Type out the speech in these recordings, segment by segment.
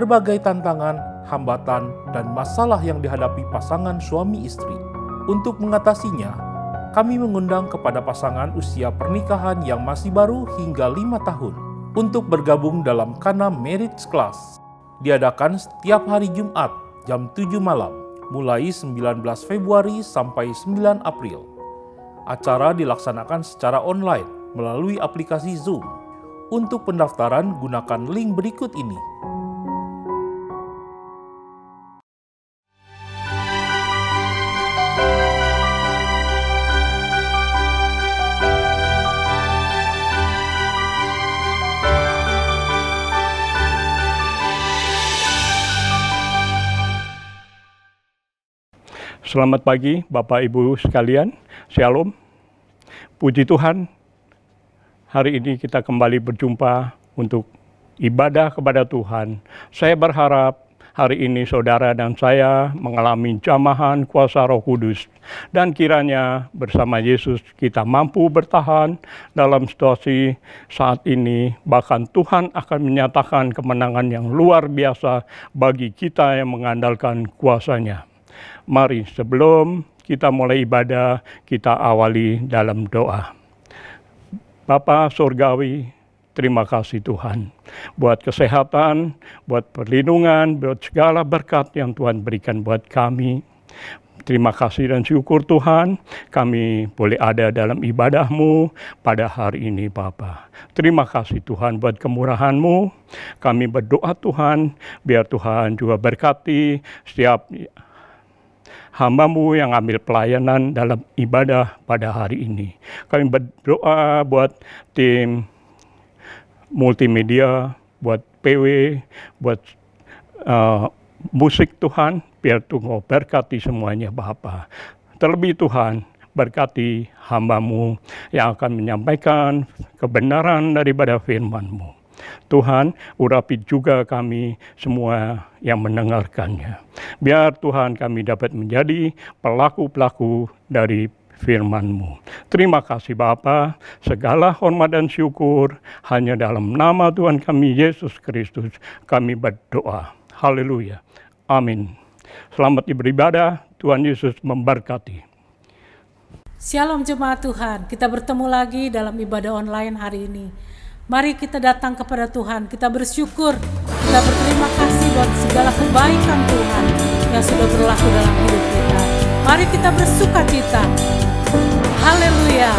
berbagai tantangan, hambatan, dan masalah yang dihadapi pasangan suami istri. Untuk mengatasinya, kami mengundang kepada pasangan usia pernikahan yang masih baru hingga lima tahun untuk bergabung dalam Kana Marriage Class. Diadakan setiap hari Jumat jam 7 malam, mulai 19 Februari sampai 9 April. Acara dilaksanakan secara online melalui aplikasi Zoom. Untuk pendaftaran, gunakan link berikut ini Selamat pagi Bapak Ibu sekalian, Shalom. Puji Tuhan, hari ini kita kembali berjumpa untuk ibadah kepada Tuhan. Saya berharap hari ini saudara dan saya mengalami jamahan kuasa roh kudus. Dan kiranya bersama Yesus kita mampu bertahan dalam situasi saat ini. Bahkan Tuhan akan menyatakan kemenangan yang luar biasa bagi kita yang mengandalkan kuasanya. Mari sebelum kita mulai ibadah, kita awali dalam doa. Bapa Surgawi, terima kasih Tuhan. Buat kesehatan, buat perlindungan, buat segala berkat yang Tuhan berikan buat kami. Terima kasih dan syukur Tuhan, kami boleh ada dalam ibadahmu pada hari ini Bapa. Terima kasih Tuhan buat kemurahanmu. Kami berdoa Tuhan, biar Tuhan juga berkati setiap hambamu yang ambil pelayanan dalam ibadah pada hari ini. Kami berdoa buat tim multimedia, buat PW, buat uh, musik Tuhan, biar Tuhan berkati semuanya Bapak. Terlebih Tuhan, berkati hambamu yang akan menyampaikan kebenaran daripada firmanmu. Tuhan, urapi juga kami semua yang mendengarkannya. Biar Tuhan kami dapat menjadi pelaku-pelaku dari firman-Mu. Terima kasih Bapa, segala hormat dan syukur hanya dalam nama Tuhan kami Yesus Kristus kami berdoa. Haleluya. Amin. Selamat beribadah, Tuhan Yesus memberkati. Shalom jemaat Tuhan, kita bertemu lagi dalam ibadah online hari ini. Mari kita datang kepada Tuhan, kita bersyukur, kita berterima kasih buat segala kebaikan Tuhan yang sudah berlaku dalam hidup kita. Mari kita bersuka cita. Haleluya.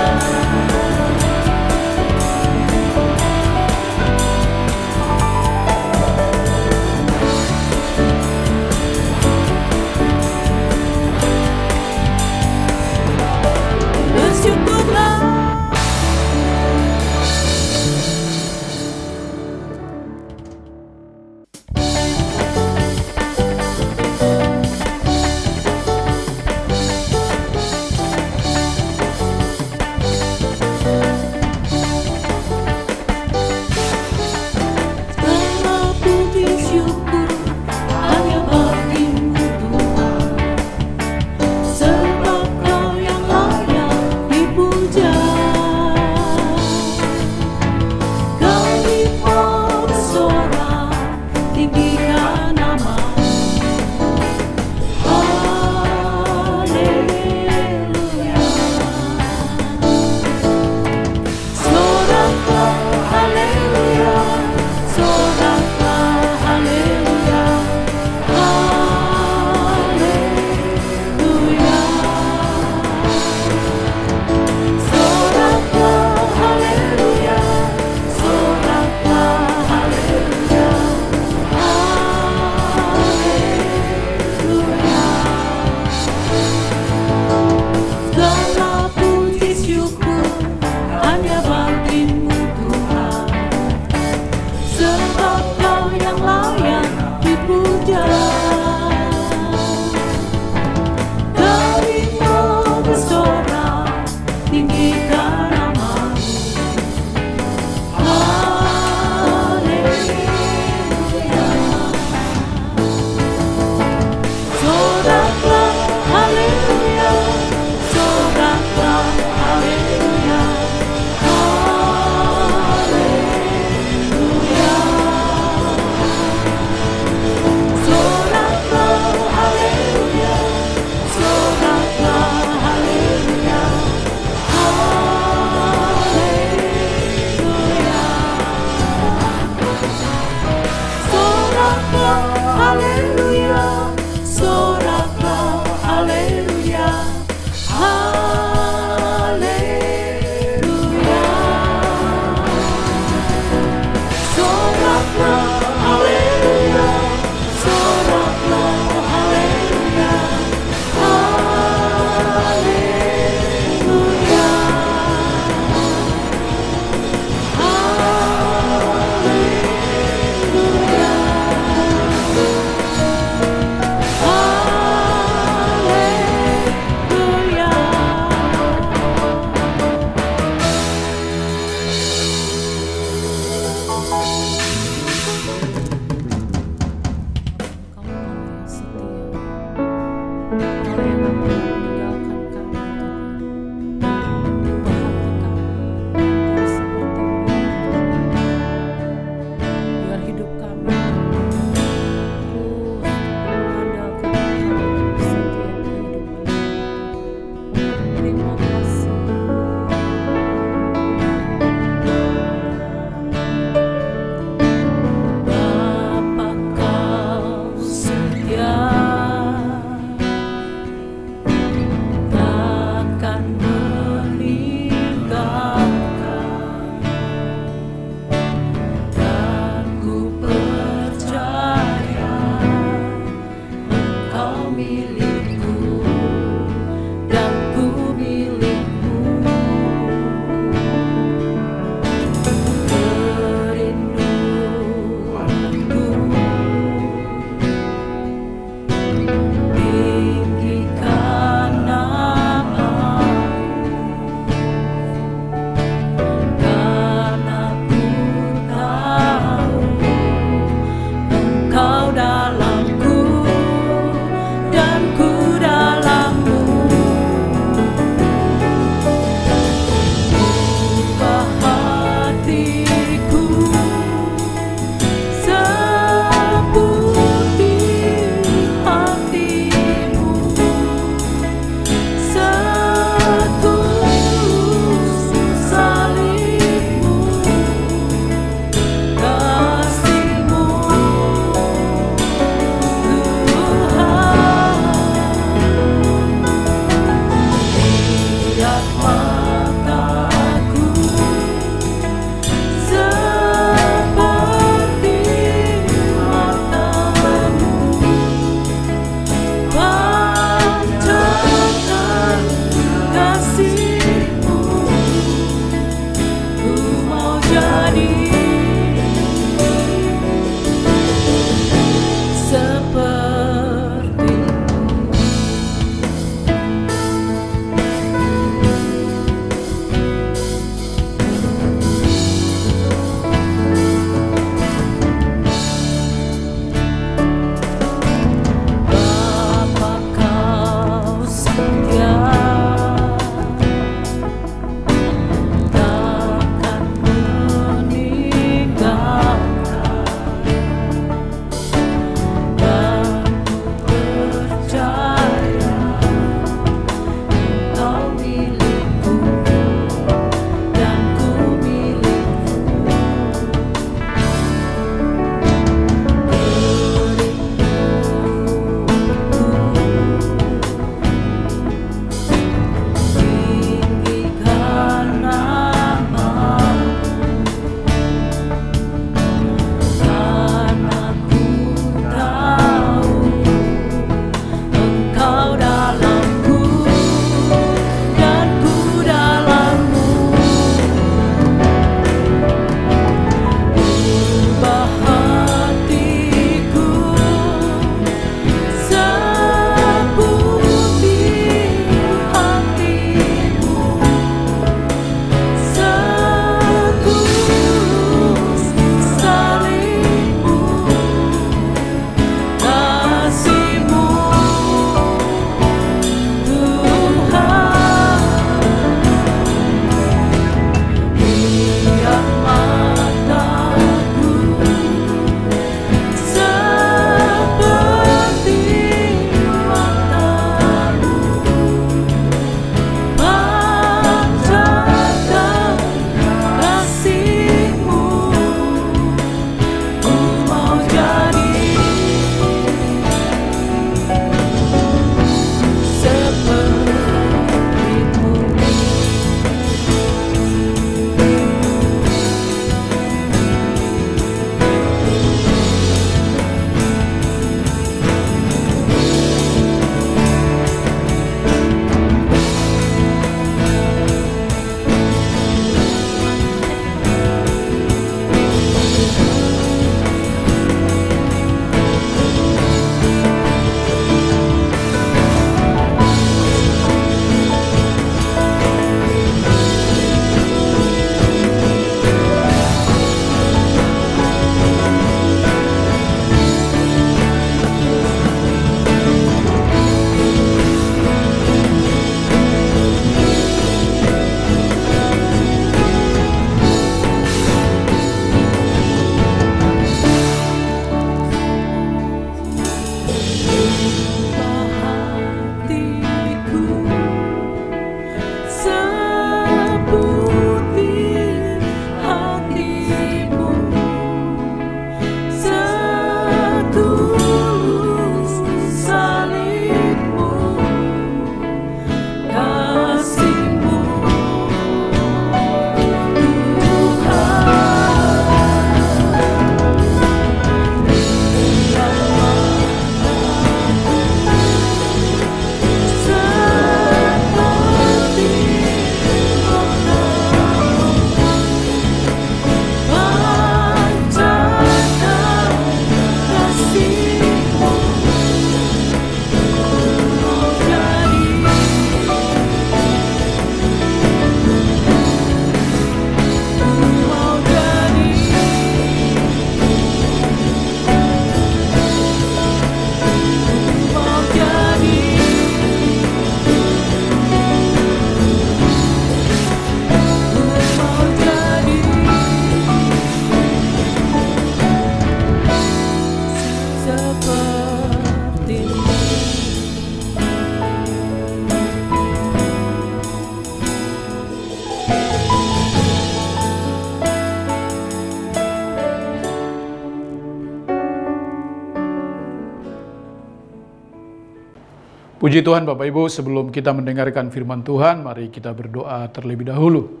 Puji Tuhan Bapak Ibu, sebelum kita mendengarkan firman Tuhan, mari kita berdoa terlebih dahulu.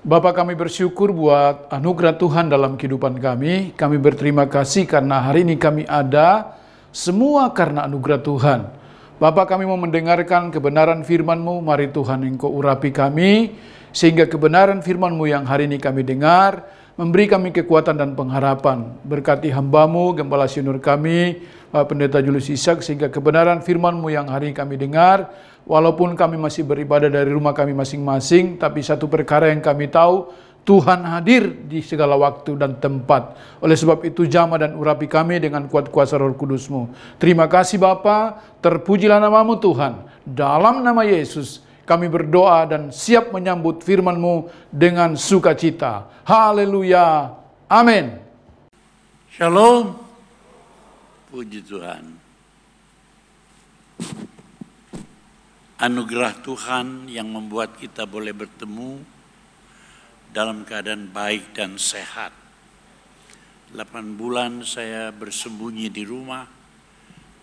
Bapak kami bersyukur buat anugerah Tuhan dalam kehidupan kami. Kami berterima kasih karena hari ini kami ada, semua karena anugerah Tuhan. Bapak kami mau mendengarkan kebenaran firman-Mu, mari Tuhan Engkau urapi kami, sehingga kebenaran firman-Mu yang hari ini kami dengar, Memberi kami kekuatan dan pengharapan. Berkati hambamu, Gembala Sinur kami, Pendeta Julius Isak, sehingga kebenaran firmanmu yang hari kami dengar, walaupun kami masih beribadah dari rumah kami masing-masing, tapi satu perkara yang kami tahu, Tuhan hadir di segala waktu dan tempat. Oleh sebab itu jama dan urapi kami dengan kuat kuasa roh kudusmu. Terima kasih Bapa. terpujilah namamu Tuhan. Dalam nama Yesus kami berdoa dan siap menyambut firman-Mu dengan sukacita. Haleluya. Amin. Shalom. Puji Tuhan. Anugerah Tuhan yang membuat kita boleh bertemu dalam keadaan baik dan sehat. 8 bulan saya bersembunyi di rumah,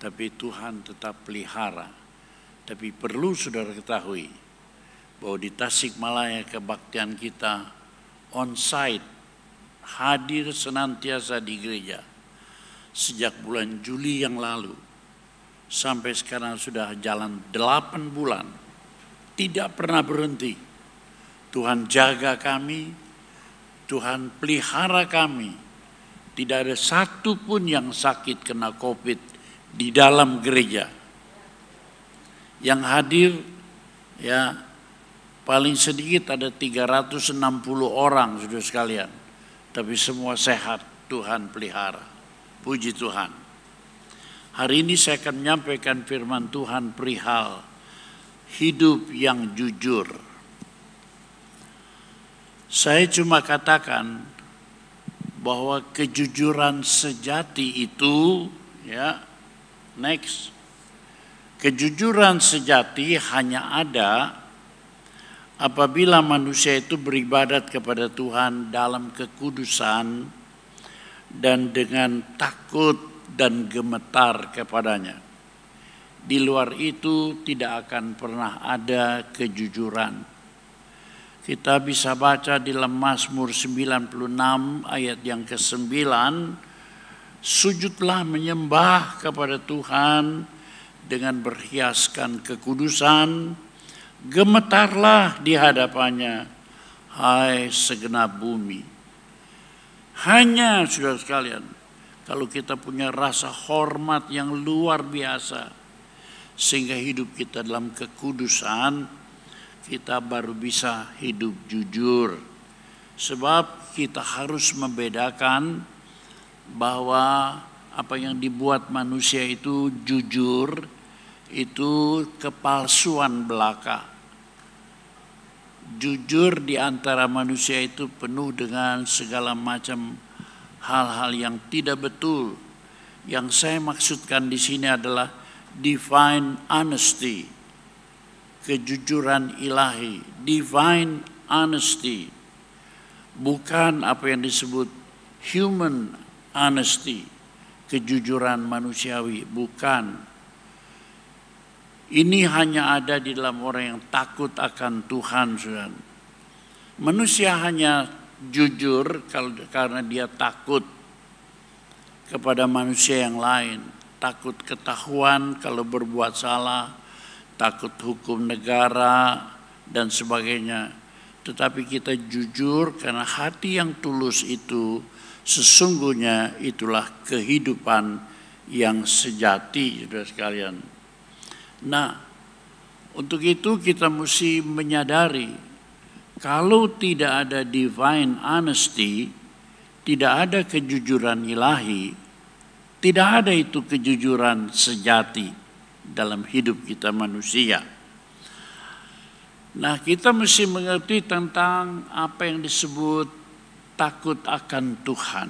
tapi Tuhan tetap pelihara tapi perlu saudara ketahui bahwa di Tasikmalaya kebaktian kita on site hadir senantiasa di gereja sejak bulan Juli yang lalu sampai sekarang sudah jalan delapan bulan tidak pernah berhenti Tuhan jaga kami Tuhan pelihara kami tidak ada satu pun yang sakit kena covid di dalam gereja yang hadir ya paling sedikit ada 360 orang sudah sekalian. Tapi semua sehat, Tuhan pelihara. Puji Tuhan. Hari ini saya akan menyampaikan firman Tuhan perihal hidup yang jujur. Saya cuma katakan bahwa kejujuran sejati itu ya next Kejujuran sejati hanya ada apabila manusia itu beribadat kepada Tuhan dalam kekudusan dan dengan takut dan gemetar kepadanya. Di luar itu tidak akan pernah ada kejujuran. Kita bisa baca di dalam Mazmur 96 ayat yang ke-9, sujudlah menyembah kepada Tuhan dengan berhiaskan kekudusan, gemetarlah di hadapannya, hai segenap bumi. Hanya, sudah sekalian, kalau kita punya rasa hormat yang luar biasa, sehingga hidup kita dalam kekudusan, kita baru bisa hidup jujur. Sebab kita harus membedakan bahwa apa yang dibuat manusia itu jujur itu kepalsuan belaka. Jujur di antara manusia itu penuh dengan segala macam hal-hal yang tidak betul. Yang saya maksudkan di sini adalah divine honesty, kejujuran ilahi, divine honesty, bukan apa yang disebut human honesty kejujuran manusiawi, bukan. Ini hanya ada di dalam orang yang takut akan Tuhan, Manusia hanya jujur karena dia takut kepada manusia yang lain, takut ketahuan kalau berbuat salah, takut hukum negara dan sebagainya. Tetapi kita jujur karena hati yang tulus itu Sesungguhnya itulah kehidupan yang sejati, saudara sekalian. Nah, untuk itu kita mesti menyadari kalau tidak ada divine honesty, tidak ada kejujuran ilahi, tidak ada itu kejujuran sejati dalam hidup kita manusia. Nah, kita mesti mengerti tentang apa yang disebut takut akan Tuhan.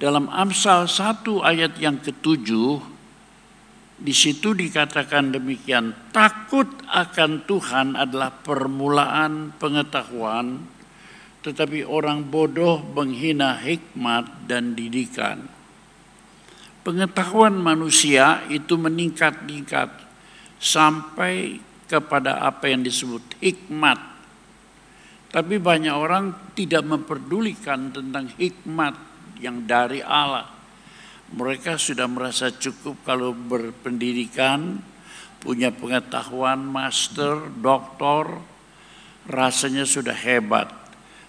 Dalam Amsal 1 ayat yang ketujuh, di situ dikatakan demikian, takut akan Tuhan adalah permulaan pengetahuan, tetapi orang bodoh menghina hikmat dan didikan. Pengetahuan manusia itu meningkat-tingkat sampai kepada apa yang disebut hikmat tapi banyak orang tidak memperdulikan tentang hikmat yang dari Allah. Mereka sudah merasa cukup kalau berpendidikan, punya pengetahuan, master, doktor, rasanya sudah hebat.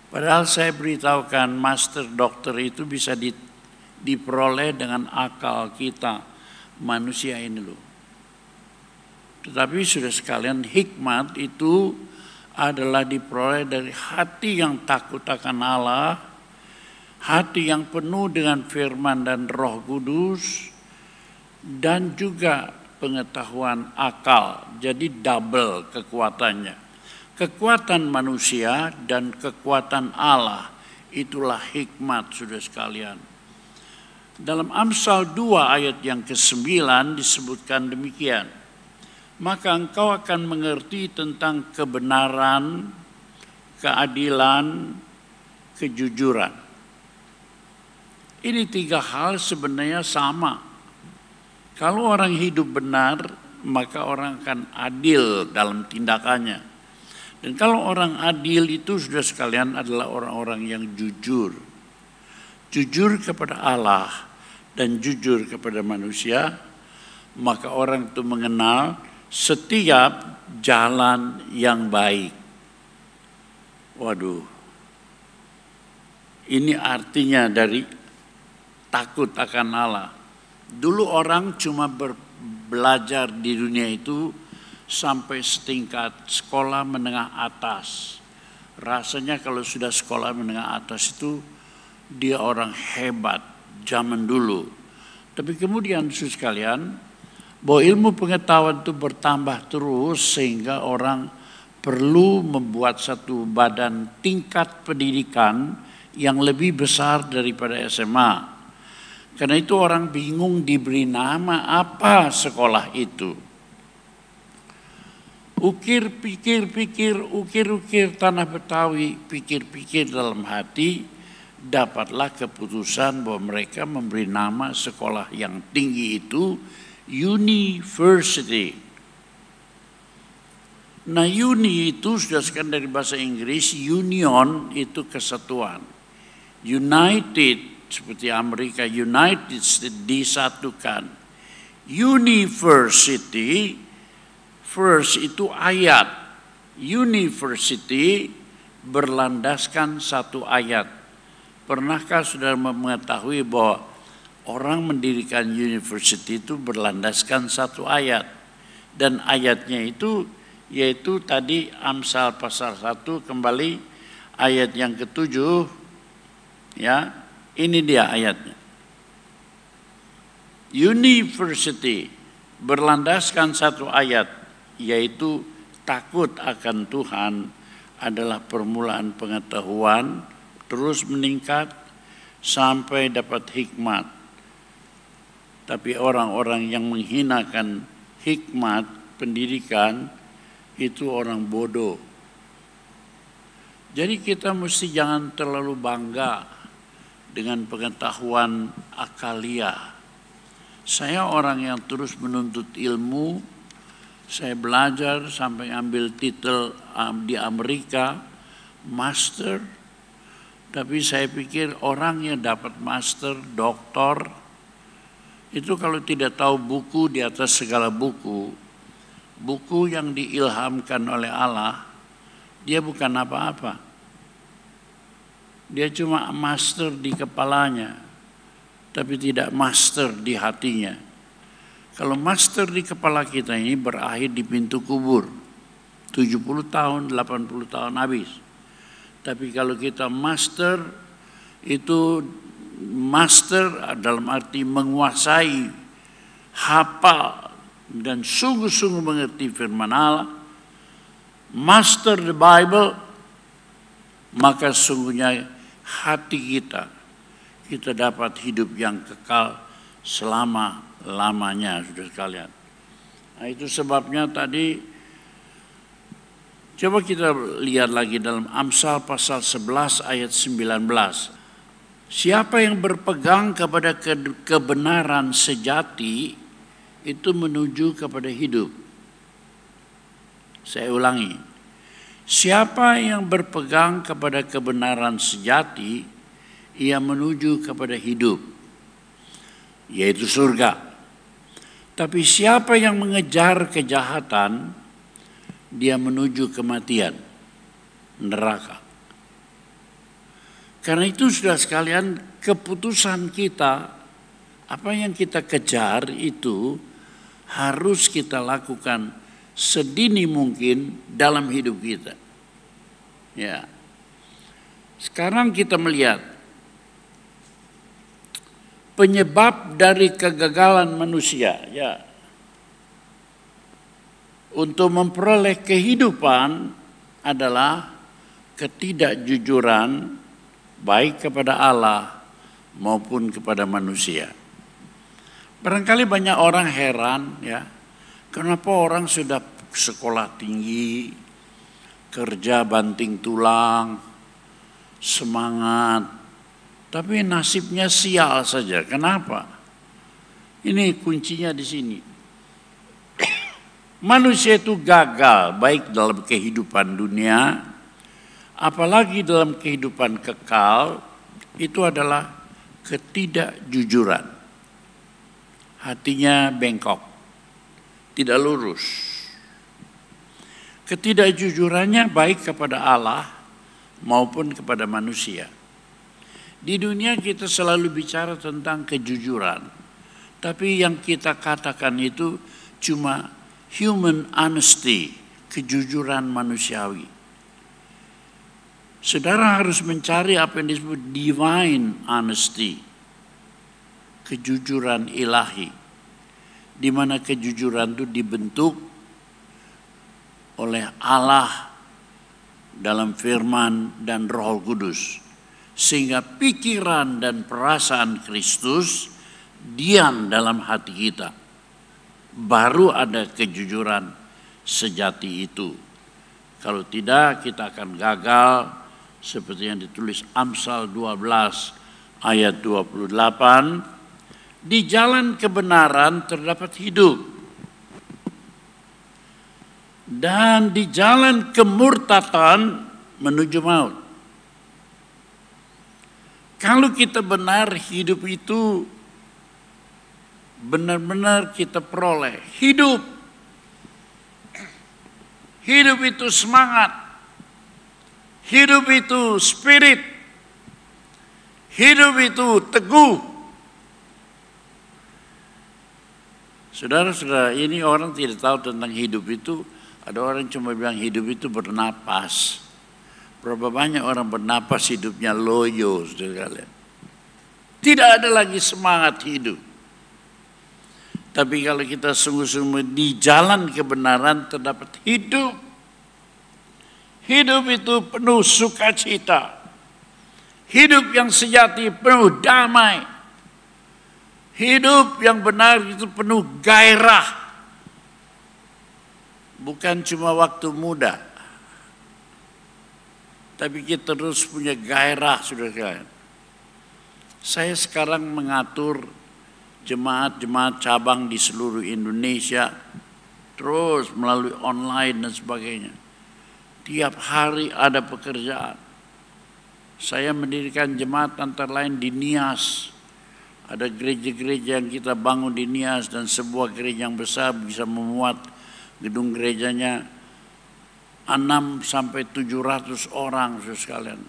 Padahal saya beritahukan master, doktor itu bisa di, diperoleh dengan akal kita, manusia ini loh. Tetapi sudah sekalian hikmat itu adalah diperoleh dari hati yang takut akan Allah, hati yang penuh dengan firman dan roh kudus, dan juga pengetahuan akal. Jadi double kekuatannya. Kekuatan manusia dan kekuatan Allah itulah hikmat sudah sekalian. Dalam Amsal 2 ayat yang ke-9 disebutkan demikian maka engkau akan mengerti tentang kebenaran, keadilan, kejujuran. Ini tiga hal sebenarnya sama. Kalau orang hidup benar, maka orang akan adil dalam tindakannya. Dan kalau orang adil itu sudah sekalian adalah orang-orang yang jujur. Jujur kepada Allah dan jujur kepada manusia, maka orang itu mengenal setiap jalan yang baik. Waduh, ini artinya dari takut akan Allah. Dulu orang cuma ber, belajar di dunia itu sampai setingkat sekolah menengah atas. Rasanya kalau sudah sekolah menengah atas itu dia orang hebat zaman dulu. Tapi kemudian, Sus sekalian, bahwa ilmu pengetahuan itu bertambah terus sehingga orang perlu membuat satu badan tingkat pendidikan yang lebih besar daripada SMA. Karena itu orang bingung diberi nama apa sekolah itu. Ukir pikir pikir, ukir ukir tanah Betawi, pikir pikir dalam hati, dapatlah keputusan bahwa mereka memberi nama sekolah yang tinggi itu university. Nah, uni itu sudah sekarang dari bahasa Inggris, union itu kesatuan. United, seperti Amerika, United States disatukan. University, first itu ayat. University berlandaskan satu ayat. Pernahkah saudara mengetahui bahwa orang mendirikan university itu berlandaskan satu ayat. Dan ayatnya itu yaitu tadi Amsal pasal 1 kembali ayat yang ketujuh ya ini dia ayatnya university berlandaskan satu ayat yaitu takut akan Tuhan adalah permulaan pengetahuan terus meningkat sampai dapat hikmat tapi orang-orang yang menghinakan hikmat pendidikan itu orang bodoh. Jadi kita mesti jangan terlalu bangga dengan pengetahuan akalia. Saya orang yang terus menuntut ilmu, saya belajar sampai ambil titel um, di Amerika, master, tapi saya pikir orang yang dapat master, doktor, itu kalau tidak tahu buku di atas segala buku, buku yang diilhamkan oleh Allah, dia bukan apa-apa. Dia cuma master di kepalanya, tapi tidak master di hatinya. Kalau master di kepala kita ini berakhir di pintu kubur. 70 tahun, 80 tahun habis. Tapi kalau kita master itu master dalam arti menguasai, hafal dan sungguh-sungguh mengerti firman Allah, master the Bible, maka sungguhnya hati kita, kita dapat hidup yang kekal selama-lamanya, sudah sekalian. Nah, itu sebabnya tadi Coba kita lihat lagi dalam Amsal pasal 11 ayat 19. Siapa yang berpegang kepada kebenaran sejati itu menuju kepada hidup. Saya ulangi. Siapa yang berpegang kepada kebenaran sejati ia menuju kepada hidup yaitu surga. Tapi siapa yang mengejar kejahatan dia menuju kematian neraka. Karena itu sudah sekalian keputusan kita, apa yang kita kejar itu harus kita lakukan sedini mungkin dalam hidup kita. Ya. Sekarang kita melihat penyebab dari kegagalan manusia, ya. Untuk memperoleh kehidupan adalah ketidakjujuran baik kepada Allah maupun kepada manusia. Barangkali banyak orang heran ya, kenapa orang sudah sekolah tinggi, kerja banting tulang, semangat, tapi nasibnya sial saja. Kenapa? Ini kuncinya di sini. Manusia itu gagal baik dalam kehidupan dunia apalagi dalam kehidupan kekal itu adalah ketidakjujuran. Hatinya bengkok, tidak lurus. Ketidakjujurannya baik kepada Allah maupun kepada manusia. Di dunia kita selalu bicara tentang kejujuran, tapi yang kita katakan itu cuma human honesty, kejujuran manusiawi Saudara harus mencari apa yang disebut divine honesty. Kejujuran ilahi. Di mana kejujuran itu dibentuk oleh Allah dalam firman dan roh kudus. Sehingga pikiran dan perasaan Kristus diam dalam hati kita. Baru ada kejujuran sejati itu. Kalau tidak kita akan gagal seperti yang ditulis Amsal 12 ayat 28 di jalan kebenaran terdapat hidup dan di jalan kemurtatan menuju maut kalau kita benar hidup itu benar-benar kita peroleh hidup hidup itu semangat Hidup itu spirit. Hidup itu teguh. Saudara-saudara, ini orang tidak tahu tentang hidup itu. Ada orang cuma bilang hidup itu bernapas. Berapa banyak orang bernapas hidupnya loyo, saudara kalian. Tidak ada lagi semangat hidup. Tapi kalau kita sungguh-sungguh di jalan kebenaran terdapat hidup Hidup itu penuh sukacita. Hidup yang sejati penuh damai. Hidup yang benar itu penuh gairah. Bukan cuma waktu muda. Tapi kita terus punya gairah, sudah kalian. Saya sekarang mengatur jemaat-jemaat cabang di seluruh Indonesia terus melalui online dan sebagainya. Tiap hari ada pekerjaan. Saya mendirikan jemaat antara lain di Nias. Ada gereja-gereja yang kita bangun di Nias dan sebuah gereja yang besar bisa memuat gedung gerejanya 6 sampai 700 orang sekalian.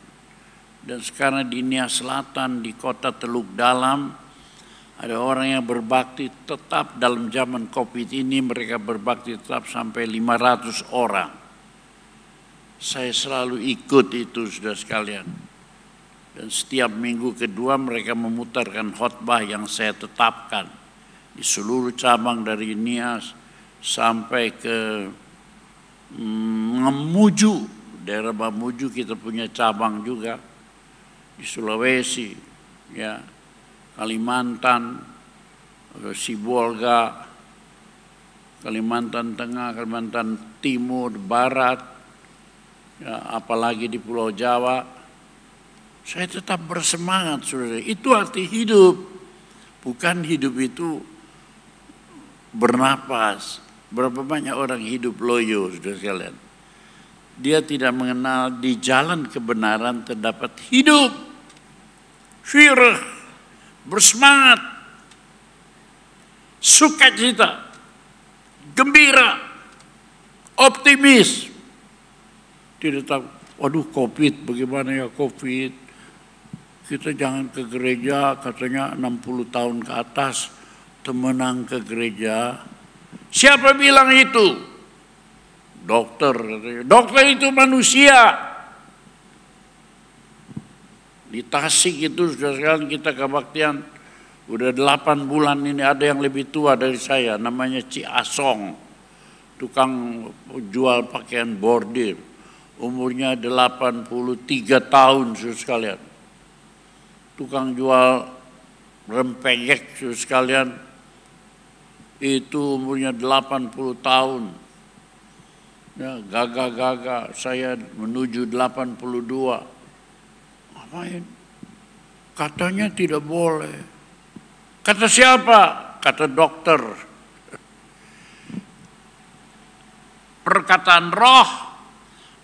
Dan sekarang di Nias Selatan di kota Teluk Dalam ada orang yang berbakti tetap dalam zaman Covid ini mereka berbakti tetap sampai 500 orang saya selalu ikut itu sudah sekalian. Dan setiap minggu kedua mereka memutarkan khotbah yang saya tetapkan di seluruh cabang dari Nias sampai ke mm, Ngemuju, daerah Bamuju kita punya cabang juga di Sulawesi, ya Kalimantan, eh, Sibolga, Kalimantan Tengah, Kalimantan Timur, Barat, ya, apalagi di Pulau Jawa, saya tetap bersemangat, saudara. Itu arti hidup, bukan hidup itu bernapas. Berapa banyak orang hidup loyo, saudara sekalian. Dia tidak mengenal di jalan kebenaran terdapat hidup, Firah, bersemangat, sukacita, gembira, optimis, tidak tak, waduh COVID, bagaimana ya COVID. Kita jangan ke gereja, katanya 60 tahun ke atas, temenang ke gereja. Siapa bilang itu? Dokter, dokter itu manusia. Di Tasik itu sudah sekarang kita kebaktian udah 8 bulan ini ada yang lebih tua dari saya namanya Ci Asong tukang jual pakaian bordir umurnya 83 tahun sus sekalian. Tukang jual rempeyek sus sekalian itu umurnya 80 tahun. Ya, gaga saya menuju 82. Ngapain? Katanya tidak boleh. Kata siapa? Kata dokter. Perkataan roh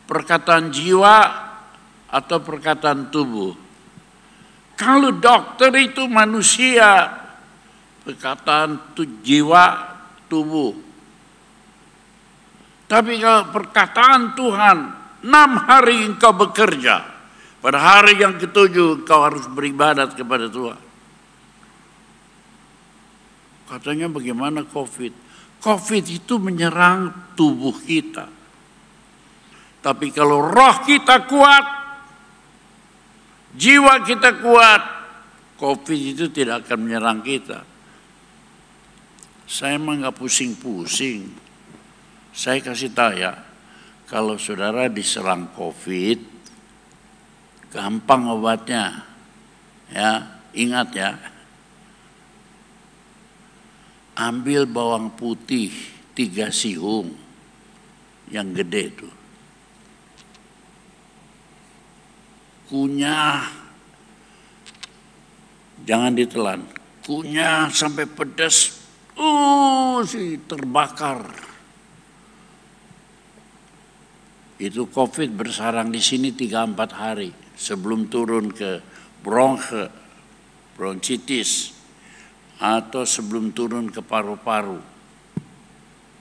perkataan jiwa atau perkataan tubuh. Kalau dokter itu manusia, perkataan tu, jiwa, tubuh. Tapi kalau perkataan Tuhan, enam hari engkau bekerja. Pada hari yang ketujuh engkau harus beribadat kepada Tuhan. Katanya bagaimana COVID? COVID itu menyerang tubuh kita. Tapi kalau roh kita kuat, jiwa kita kuat, COVID itu tidak akan menyerang kita. Saya emang nggak pusing-pusing. Saya kasih tahu ya, kalau saudara diserang COVID, gampang obatnya. Ya, ingat ya. Ambil bawang putih tiga siung yang gede itu. kunyah. Jangan ditelan. Kunyah sampai pedas. Uh, si terbakar. Itu COVID bersarang di sini 3-4 hari sebelum turun ke bronche, bronchitis, atau sebelum turun ke paru-paru.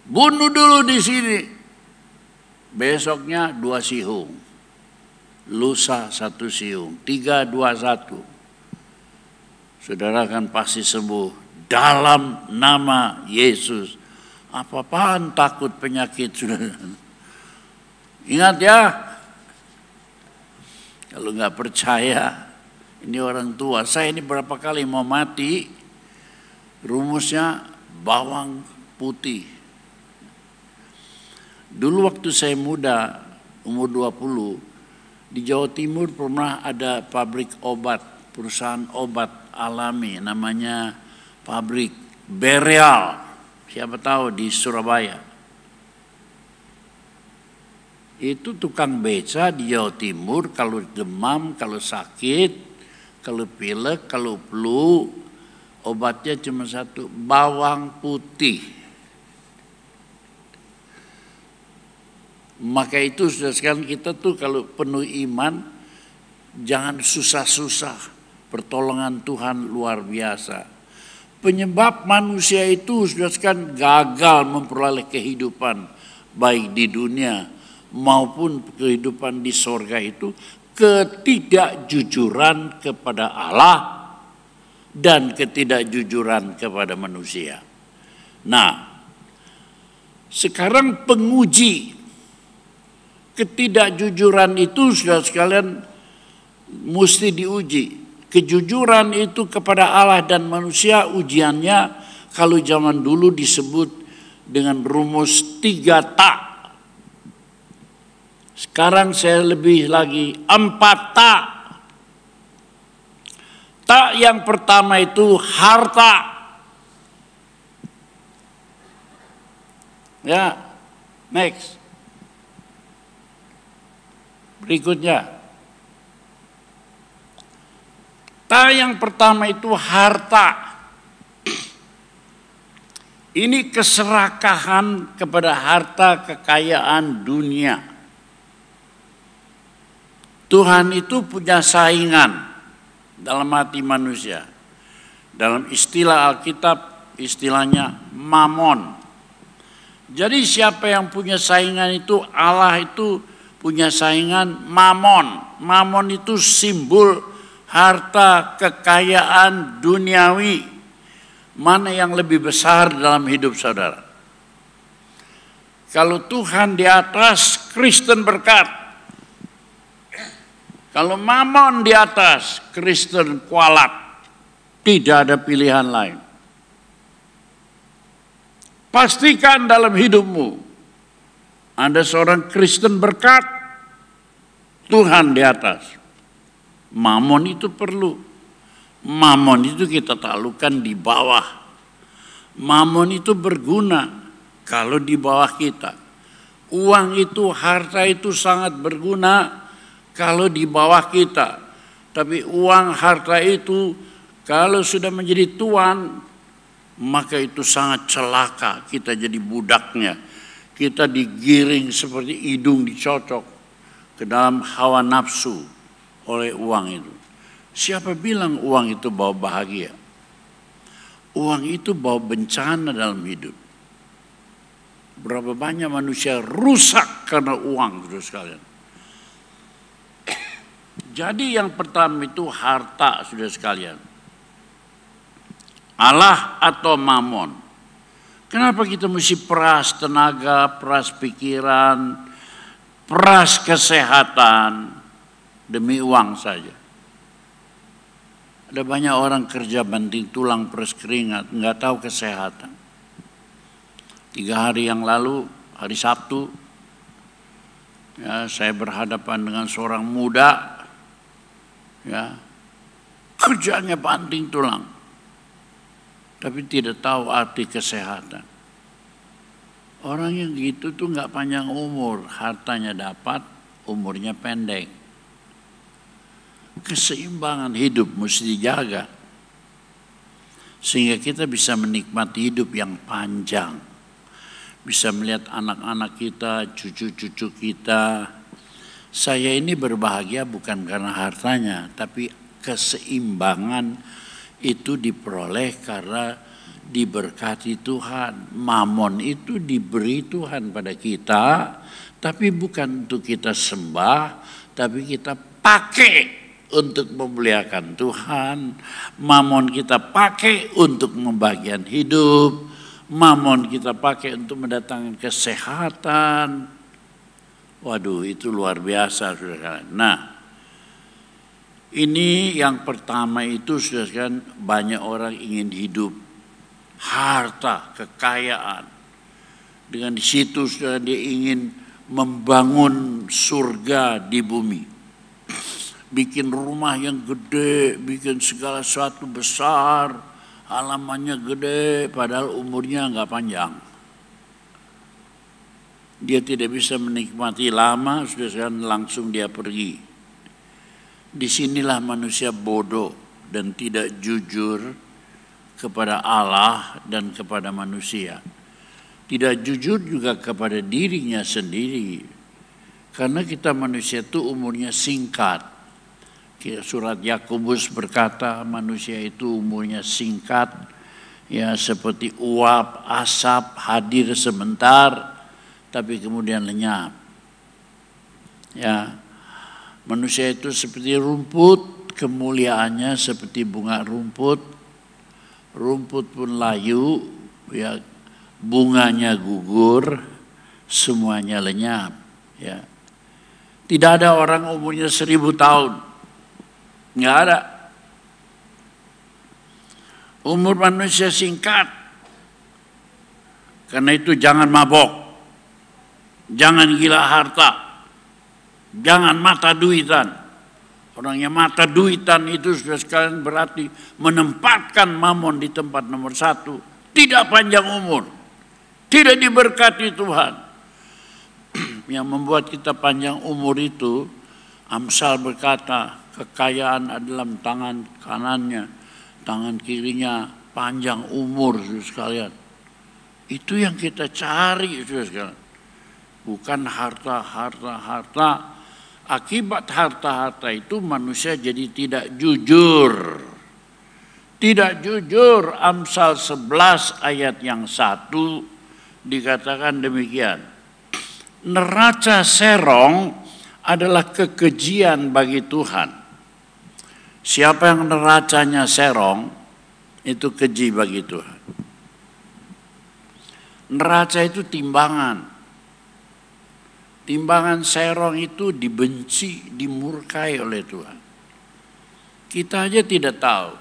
Bunuh dulu di sini. Besoknya dua sihung lusa satu siung. Tiga, dua, satu. Saudara akan pasti sembuh dalam nama Yesus. Apa-apaan takut penyakit sudah. Ingat ya, kalau nggak percaya, ini orang tua. Saya ini berapa kali mau mati, rumusnya bawang putih. Dulu waktu saya muda, umur 20, di Jawa Timur pernah ada pabrik obat, perusahaan obat alami namanya pabrik Bereal. Siapa tahu di Surabaya. Itu tukang beca di Jawa Timur kalau demam, kalau sakit, kalau pilek, kalau flu, obatnya cuma satu, bawang putih Maka itu sudah sekarang kita tuh kalau penuh iman jangan susah-susah. Pertolongan Tuhan luar biasa. Penyebab manusia itu sudah sekarang gagal memperoleh kehidupan baik di dunia maupun kehidupan di sorga itu ketidakjujuran kepada Allah dan ketidakjujuran kepada manusia. Nah, sekarang penguji Ketidakjujuran itu sudah sekalian mesti diuji. Kejujuran itu kepada Allah dan manusia ujiannya kalau zaman dulu disebut dengan rumus tiga tak. Sekarang saya lebih lagi empat tak. Tak yang pertama itu harta. Ya, next berikutnya. Ta yang pertama itu harta. Ini keserakahan kepada harta kekayaan dunia. Tuhan itu punya saingan dalam hati manusia. Dalam istilah Alkitab, istilahnya mamon. Jadi siapa yang punya saingan itu, Allah itu punya saingan mamon. Mamon itu simbol harta kekayaan duniawi. Mana yang lebih besar dalam hidup saudara? Kalau Tuhan di atas, Kristen berkat. Kalau mamon di atas, Kristen kualat. Tidak ada pilihan lain. Pastikan dalam hidupmu, Anda seorang Kristen berkat Tuhan di atas. Mamon itu perlu. Mamon itu kita talukan di bawah. Mamon itu berguna kalau di bawah kita. Uang itu, harta itu sangat berguna kalau di bawah kita. Tapi uang, harta itu kalau sudah menjadi tuan, maka itu sangat celaka. Kita jadi budaknya. Kita digiring seperti hidung dicocok ke dalam hawa nafsu oleh uang itu. Siapa bilang uang itu bawa bahagia? Uang itu bawa bencana dalam hidup. Berapa banyak manusia rusak karena uang, terus sekalian. Jadi yang pertama itu harta, sudah sekalian. Allah atau mamon. Kenapa kita mesti peras tenaga, peras pikiran, peras kesehatan demi uang saja. Ada banyak orang kerja banting tulang peras keringat, nggak tahu kesehatan. Tiga hari yang lalu, hari Sabtu, ya, saya berhadapan dengan seorang muda, ya, kerjanya banting tulang, tapi tidak tahu arti kesehatan Orang yang gitu tuh nggak panjang umur, hartanya dapat, umurnya pendek. Keseimbangan hidup mesti dijaga. Sehingga kita bisa menikmati hidup yang panjang. Bisa melihat anak-anak kita, cucu-cucu kita. Saya ini berbahagia bukan karena hartanya, tapi keseimbangan itu diperoleh karena diberkati Tuhan. Mamon itu diberi Tuhan pada kita, tapi bukan untuk kita sembah, tapi kita pakai untuk memuliakan Tuhan. Mamon kita pakai untuk membagian hidup. Mamon kita pakai untuk mendatangkan kesehatan. Waduh, itu luar biasa, Nah, ini yang pertama itu sudah kan banyak orang ingin hidup harta, kekayaan. Dengan di situ sudah dia ingin membangun surga di bumi. Bikin rumah yang gede, bikin segala sesuatu besar, halamannya gede, padahal umurnya nggak panjang. Dia tidak bisa menikmati lama, sudah sekarang langsung dia pergi. Disinilah manusia bodoh dan tidak jujur kepada Allah dan kepada manusia. Tidak jujur juga kepada dirinya sendiri. Karena kita manusia itu umurnya singkat. Surat Yakobus berkata manusia itu umurnya singkat ya seperti uap asap hadir sebentar tapi kemudian lenyap. Ya. Manusia itu seperti rumput, kemuliaannya seperti bunga rumput rumput pun layu, ya bunganya gugur, semuanya lenyap. Ya. Tidak ada orang umurnya seribu tahun, nggak ada. Umur manusia singkat, karena itu jangan mabok, jangan gila harta, jangan mata duitan. Orang yang mata duitan itu sudah sekalian berarti menempatkan mamon di tempat nomor satu. Tidak panjang umur. Tidak diberkati Tuhan. yang membuat kita panjang umur itu, Amsal berkata, kekayaan adalah tangan kanannya, tangan kirinya panjang umur, sudah sekalian. Itu yang kita cari, sekalian. Bukan harta, harta, harta, Akibat harta-harta itu manusia jadi tidak jujur. Tidak jujur Amsal 11 ayat yang satu dikatakan demikian. Neraca serong adalah kekejian bagi Tuhan. Siapa yang neracanya serong itu keji bagi Tuhan. Neraca itu timbangan Timbangan serong itu dibenci, dimurkai oleh Tuhan. Kita aja tidak tahu.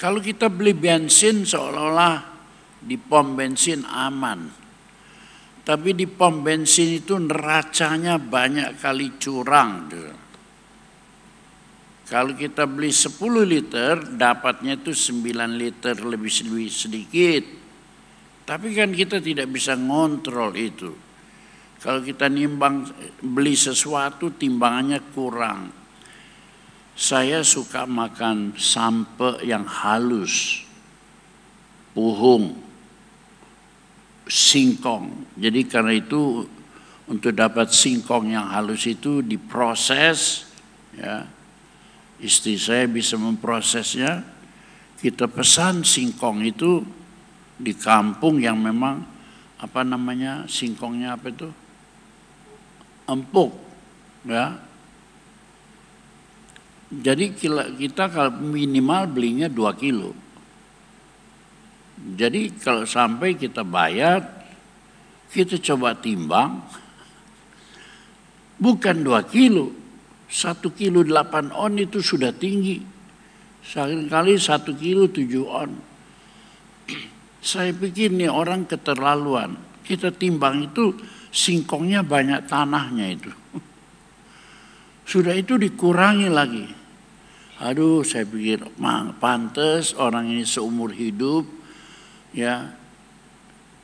Kalau kita beli bensin seolah-olah di pom bensin aman. Tapi di pom bensin itu neracanya banyak kali curang. Kalau kita beli 10 liter, dapatnya itu 9 liter lebih sedikit. Tapi kan kita tidak bisa ngontrol itu. Kalau kita nimbang beli sesuatu timbangannya kurang. Saya suka makan sampe yang halus. Puhung. Singkong. Jadi karena itu untuk dapat singkong yang halus itu diproses ya. Istri saya bisa memprosesnya. Kita pesan singkong itu di kampung yang memang apa namanya singkongnya apa itu empuk ya jadi kita kalau minimal belinya 2 kilo jadi kalau sampai kita bayar kita coba timbang bukan 2 kilo 1 kilo 8 on itu sudah tinggi sekali 1 kilo 7 on saya pikir nih orang keterlaluan kita timbang itu singkongnya banyak tanahnya itu. Sudah itu dikurangi lagi. Aduh, saya pikir pantas orang ini seumur hidup ya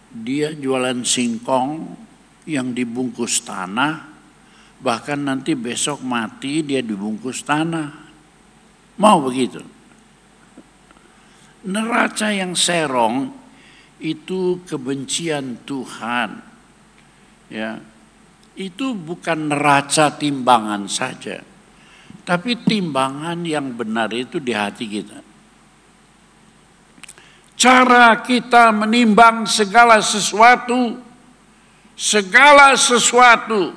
dia jualan singkong yang dibungkus tanah bahkan nanti besok mati dia dibungkus tanah. Mau begitu. Neraca yang serong itu kebencian Tuhan ya itu bukan neraca timbangan saja tapi timbangan yang benar itu di hati kita cara kita menimbang segala sesuatu segala sesuatu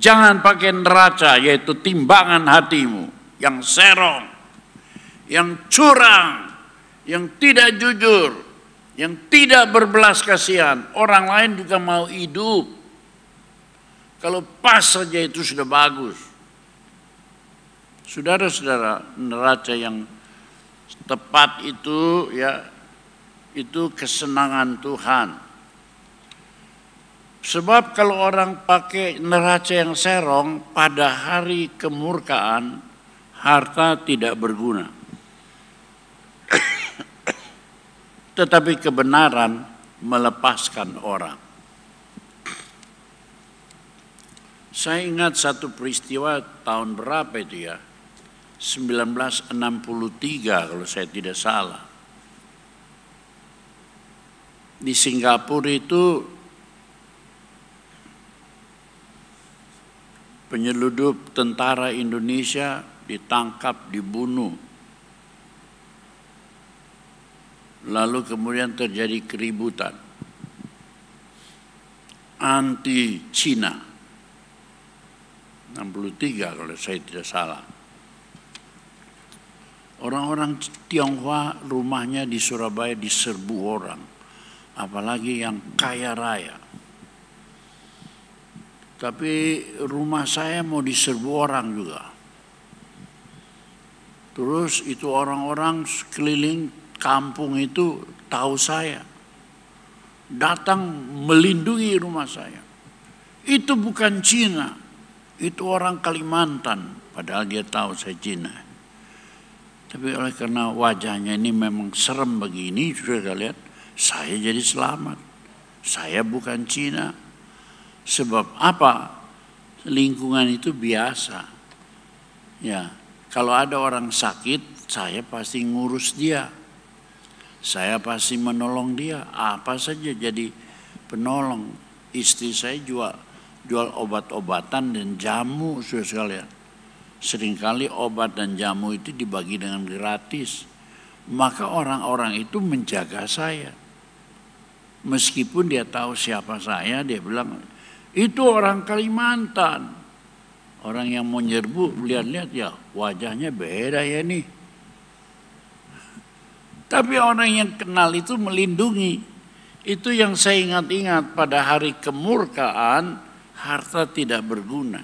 jangan pakai neraca yaitu timbangan hatimu yang serong yang curang yang tidak jujur yang tidak berbelas kasihan. Orang lain juga mau hidup. Kalau pas saja itu sudah bagus. Saudara-saudara, neraca yang tepat itu ya itu kesenangan Tuhan. Sebab kalau orang pakai neraca yang serong pada hari kemurkaan harta tidak berguna tetapi kebenaran melepaskan orang. Saya ingat satu peristiwa tahun berapa itu ya? 1963 kalau saya tidak salah. Di Singapura itu penyeludup tentara Indonesia ditangkap, dibunuh lalu kemudian terjadi keributan anti Cina 63 kalau saya tidak salah orang-orang Tionghoa rumahnya di Surabaya diserbu orang apalagi yang kaya raya tapi rumah saya mau diserbu orang juga Terus itu orang-orang keliling kampung itu tahu saya. Datang melindungi rumah saya. Itu bukan Cina. Itu orang Kalimantan. Padahal dia tahu saya Cina. Tapi oleh karena wajahnya ini memang serem begini, sudah kalian lihat, saya jadi selamat. Saya bukan Cina. Sebab apa? Lingkungan itu biasa. Ya, kalau ada orang sakit, saya pasti ngurus dia saya pasti menolong dia, apa saja jadi penolong. Istri saya jual jual obat-obatan dan jamu sudah sekalian. Seringkali obat dan jamu itu dibagi dengan gratis. Maka orang-orang itu menjaga saya. Meskipun dia tahu siapa saya, dia bilang, itu orang Kalimantan. Orang yang mau nyerbu, lihat-lihat ya wajahnya beda ya nih tapi orang yang kenal itu melindungi. Itu yang saya ingat-ingat pada hari kemurkaan, harta tidak berguna.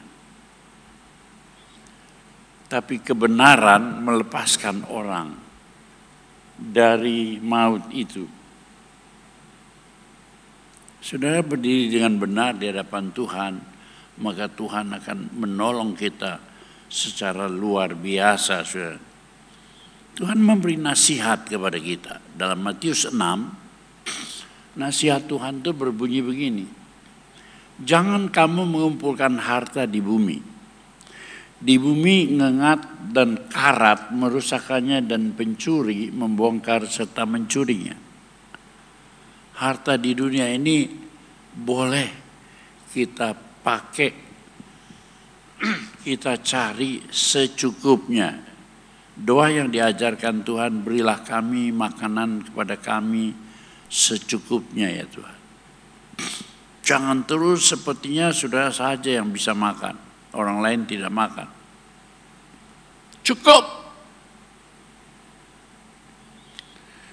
Tapi kebenaran melepaskan orang dari maut itu. Saudara berdiri dengan benar di hadapan Tuhan, maka Tuhan akan menolong kita secara luar biasa, saudara. Tuhan memberi nasihat kepada kita. Dalam Matius 6, nasihat Tuhan itu berbunyi begini. Jangan kamu mengumpulkan harta di bumi. Di bumi ngengat dan karat merusakannya dan pencuri membongkar serta mencurinya. Harta di dunia ini boleh kita pakai, kita cari secukupnya Doa yang diajarkan Tuhan, berilah kami makanan kepada kami secukupnya ya Tuhan. Jangan terus sepertinya sudah saja yang bisa makan, orang lain tidak makan. Cukup.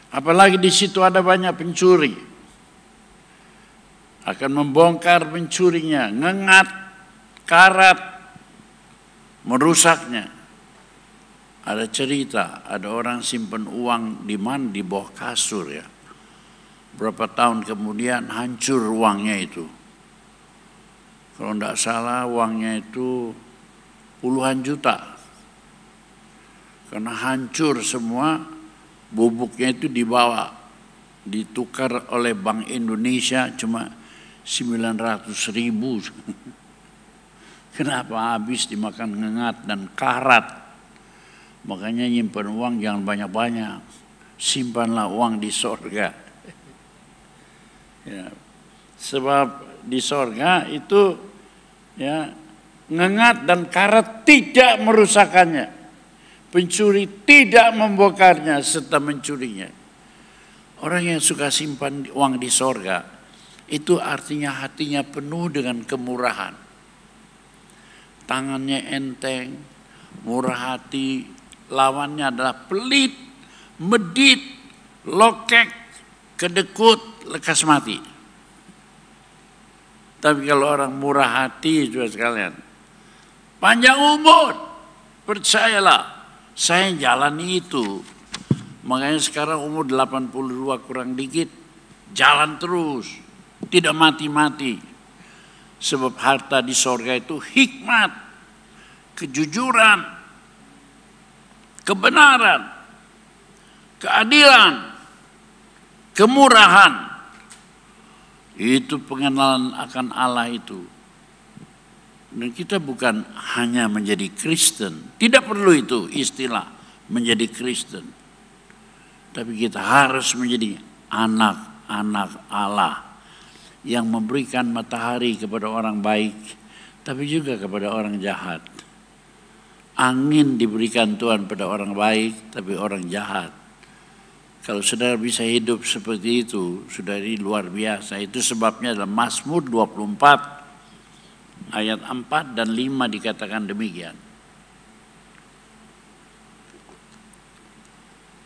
Apalagi di situ ada banyak pencuri. Akan membongkar pencurinya, ngengat, karat, merusaknya. Ada cerita, ada orang simpen uang di mana di bawah kasur ya. Berapa tahun kemudian hancur uangnya itu. Kalau tidak salah uangnya itu puluhan juta. Karena hancur semua, bubuknya itu dibawa. Ditukar oleh Bank Indonesia cuma 900 ribu. Kenapa habis dimakan ngengat dan karat Makanya nyimpan uang jangan banyak-banyak. Simpanlah uang di sorga. Ya. Sebab di sorga itu ya ngengat dan karat tidak merusakannya. Pencuri tidak membongkarnya serta mencurinya. Orang yang suka simpan uang di sorga, itu artinya hatinya penuh dengan kemurahan. Tangannya enteng, murah hati, lawannya adalah pelit, medit, lokek, kedekut, lekas mati. Tapi kalau orang murah hati juga sekalian, panjang umur, percayalah, saya jalan itu. Makanya sekarang umur 82 kurang dikit, jalan terus, tidak mati-mati. Sebab harta di sorga itu hikmat, kejujuran, kebenaran, keadilan, kemurahan. Itu pengenalan akan Allah itu. Dan kita bukan hanya menjadi Kristen. Tidak perlu itu istilah menjadi Kristen. Tapi kita harus menjadi anak-anak Allah yang memberikan matahari kepada orang baik, tapi juga kepada orang jahat. Angin diberikan Tuhan pada orang baik, tapi orang jahat. Kalau saudara bisa hidup seperti itu, saudari luar biasa. Itu sebabnya dalam Mazmur 24 ayat 4 dan 5 dikatakan demikian.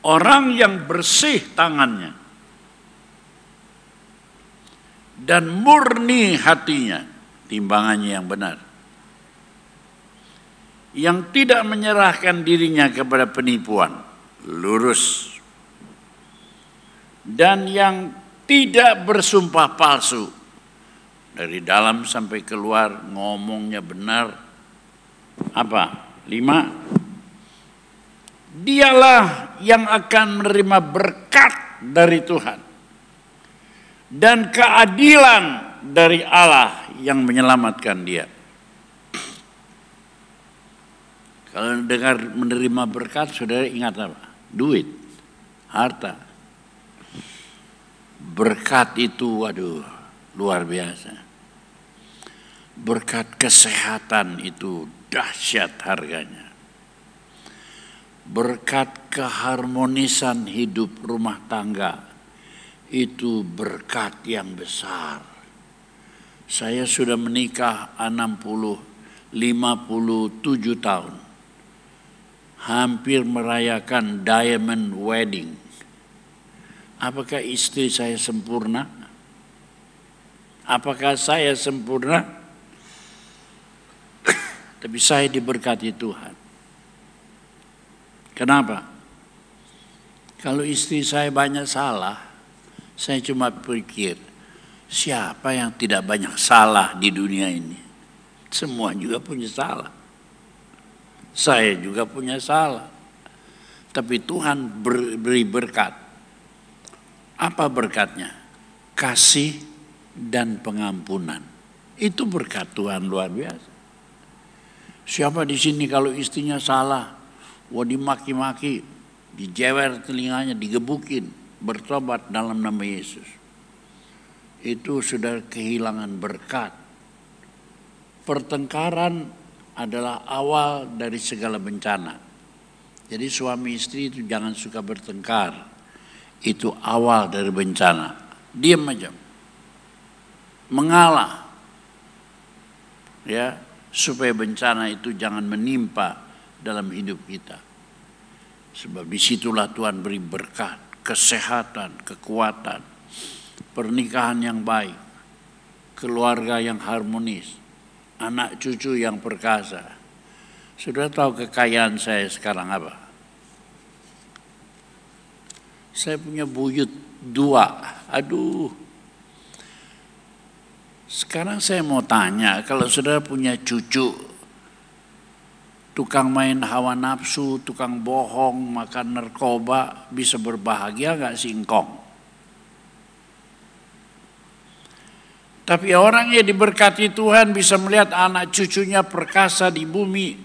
Orang yang bersih tangannya dan murni hatinya, timbangannya yang benar yang tidak menyerahkan dirinya kepada penipuan, lurus. Dan yang tidak bersumpah palsu, dari dalam sampai keluar ngomongnya benar. Apa? Lima. Dialah yang akan menerima berkat dari Tuhan. Dan keadilan dari Allah yang menyelamatkan dia. Kalau dengar menerima berkat, saudara ingat apa? Duit, harta. Berkat itu, waduh, luar biasa. Berkat kesehatan itu dahsyat harganya. Berkat keharmonisan hidup rumah tangga itu berkat yang besar. Saya sudah menikah 60, 57 tahun hampir merayakan diamond wedding. Apakah istri saya sempurna? Apakah saya sempurna? Tapi saya diberkati Tuhan. Kenapa? Kalau istri saya banyak salah, saya cuma pikir, siapa yang tidak banyak salah di dunia ini? Semua juga punya salah. Saya juga punya salah. Tapi Tuhan beri berkat. Apa berkatnya? Kasih dan pengampunan. Itu berkat Tuhan luar biasa. Siapa di sini kalau istrinya salah, wah dimaki-maki, dijewer telinganya, digebukin, bertobat dalam nama Yesus. Itu sudah kehilangan berkat. Pertengkaran adalah awal dari segala bencana. Jadi suami istri itu jangan suka bertengkar. Itu awal dari bencana. Diam aja. Mengalah. Ya, supaya bencana itu jangan menimpa dalam hidup kita. Sebab disitulah Tuhan beri berkat, kesehatan, kekuatan, pernikahan yang baik, keluarga yang harmonis, anak cucu yang perkasa. Sudah tahu kekayaan saya sekarang apa? Saya punya buyut dua. Aduh. Sekarang saya mau tanya, kalau saudara punya cucu, tukang main hawa nafsu, tukang bohong, makan narkoba, bisa berbahagia nggak singkong? Tapi orang yang diberkati Tuhan bisa melihat anak cucunya perkasa di bumi.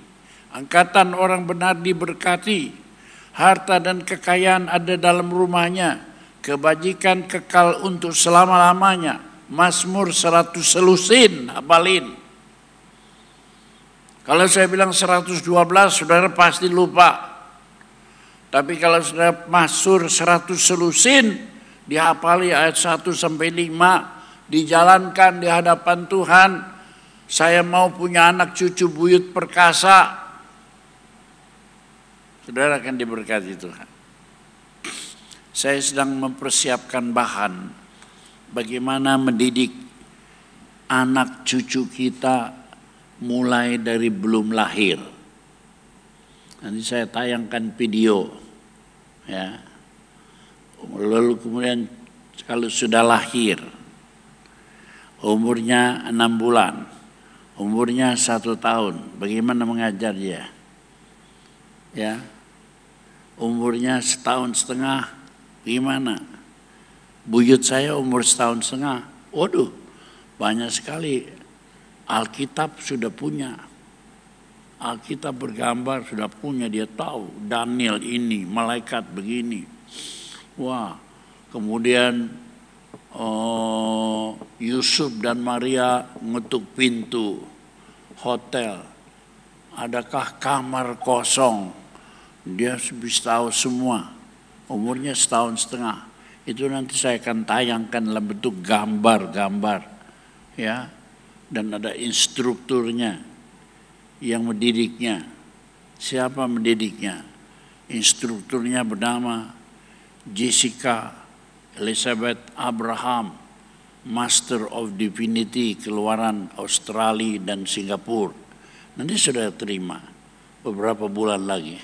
Angkatan orang benar diberkati. Harta dan kekayaan ada dalam rumahnya. Kebajikan kekal untuk selama-lamanya. Masmur seratus selusin, hafalin. Kalau saya bilang seratus dua 112, saudara pasti lupa. Tapi kalau saudara masur seratus selusin, dihafali ayat satu sampai lima dijalankan di hadapan Tuhan. Saya mau punya anak cucu buyut perkasa. Saudara akan diberkati Tuhan. Saya sedang mempersiapkan bahan bagaimana mendidik anak cucu kita mulai dari belum lahir. Nanti saya tayangkan video. Ya. Lalu kemudian kalau sudah lahir, umurnya enam bulan, umurnya satu tahun, bagaimana mengajar dia? Ya, umurnya setahun setengah, gimana? Buyut saya umur setahun setengah, waduh, banyak sekali Alkitab sudah punya. Alkitab bergambar sudah punya dia tahu Daniel ini malaikat begini. Wah, kemudian oh, Yusuf dan Maria ngetuk pintu hotel. Adakah kamar kosong? Dia bisa tahu semua. Umurnya setahun setengah. Itu nanti saya akan tayangkan dalam bentuk gambar-gambar. ya Dan ada instrukturnya yang mendidiknya. Siapa mendidiknya? Instrukturnya bernama Jessica Elizabeth Abraham, Master of Divinity keluaran Australia dan Singapura. Nanti sudah terima beberapa bulan lagi.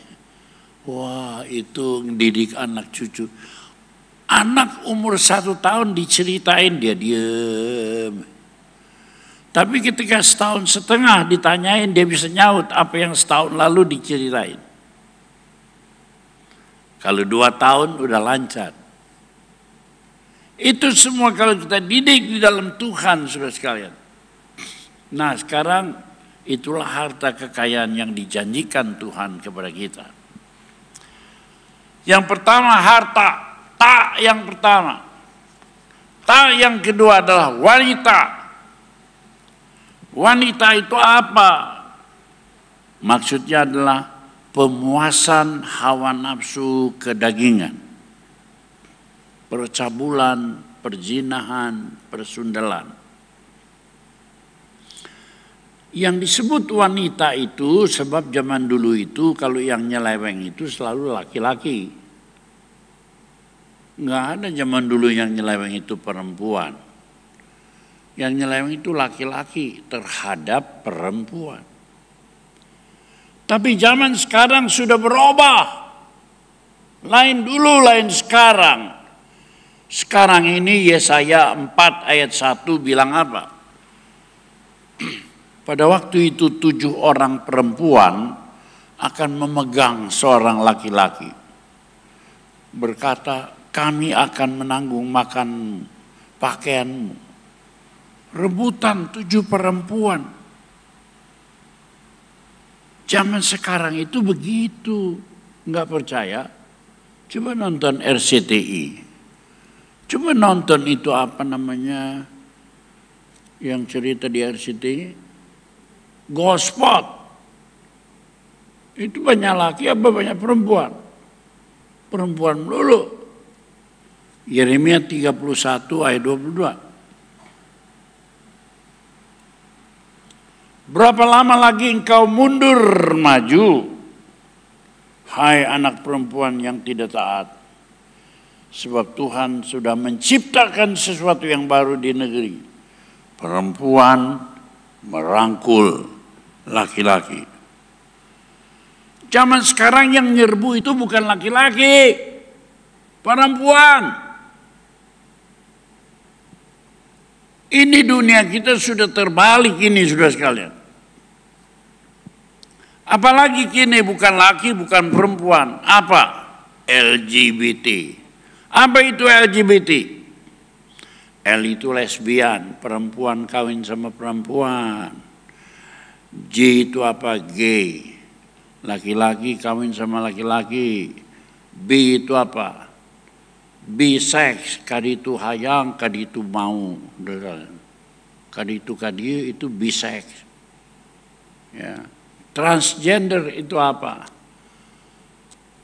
Wah itu didik anak cucu. Anak umur satu tahun diceritain dia diem. Tapi ketika setahun setengah ditanyain dia bisa nyaut apa yang setahun lalu diceritain. Kalau dua tahun udah lancar. Itu semua kalau kita didik di dalam Tuhan, sudah sekalian. Nah sekarang itulah harta kekayaan yang dijanjikan Tuhan kepada kita. Yang pertama harta, tak yang pertama. Tak yang kedua adalah wanita. Wanita itu apa? Maksudnya adalah pemuasan hawa nafsu kedagingan percabulan, perzinahan, persundelan. Yang disebut wanita itu sebab zaman dulu itu kalau yang nyeleweng itu selalu laki-laki. Nggak ada zaman dulu yang nyeleweng itu perempuan. Yang nyeleweng itu laki-laki terhadap perempuan. Tapi zaman sekarang sudah berubah. Lain dulu, lain sekarang sekarang ini Yesaya 4 ayat 1 bilang apa? Pada waktu itu tujuh orang perempuan akan memegang seorang laki-laki. Berkata, kami akan menanggung makan pakaianmu. Rebutan tujuh perempuan. Zaman sekarang itu begitu. Nggak percaya? Coba nonton RCTI. Cuma nonton itu apa namanya yang cerita di RCTI, Gospot. Itu banyak laki apa banyak perempuan? Perempuan dulu. Yeremia 31 ayat 22. Berapa lama lagi engkau mundur maju? Hai anak perempuan yang tidak taat. Sebab Tuhan sudah menciptakan sesuatu yang baru di negeri. Perempuan merangkul laki-laki. Zaman sekarang yang nyerbu itu bukan laki-laki, perempuan. Ini dunia kita sudah terbalik ini sudah sekalian. Apalagi kini bukan laki, bukan perempuan. Apa? LGBT. Apa itu LGBT? L itu lesbian, perempuan kawin sama perempuan. G itu apa? Gay. Laki-laki kawin sama laki-laki. B itu apa? Bisex, itu hayang, itu mau. Kan? itu kadi itu bisex. Ya. Transgender itu apa?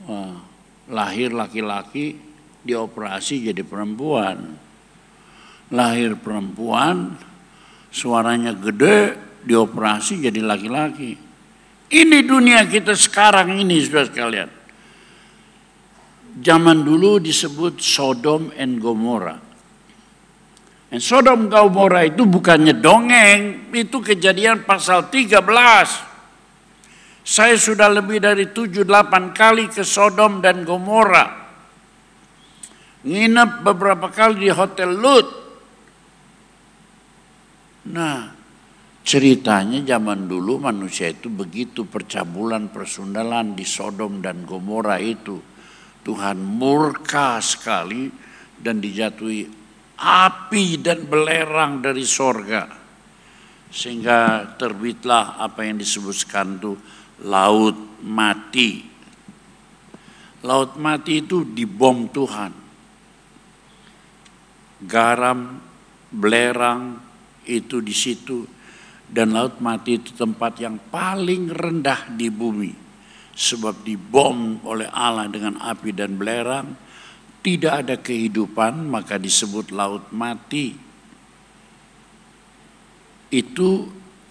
Wah, lahir laki-laki, dioperasi jadi perempuan. Lahir perempuan, suaranya gede, dioperasi jadi laki-laki. Ini dunia kita sekarang ini, sudah sekalian. Zaman dulu disebut Sodom and Gomora. Dan Sodom Gomora itu bukannya dongeng, itu kejadian pasal 13. Saya sudah lebih dari 7-8 kali ke Sodom dan Gomora nginep beberapa kali di Hotel Lut. Nah, ceritanya zaman dulu manusia itu begitu percabulan persundalan di Sodom dan Gomora itu. Tuhan murka sekali dan dijatuhi api dan belerang dari sorga. Sehingga terbitlah apa yang disebutkan itu laut mati. Laut mati itu dibom Tuhan garam, belerang itu di situ dan laut mati itu tempat yang paling rendah di bumi sebab dibom oleh Allah dengan api dan belerang tidak ada kehidupan maka disebut laut mati itu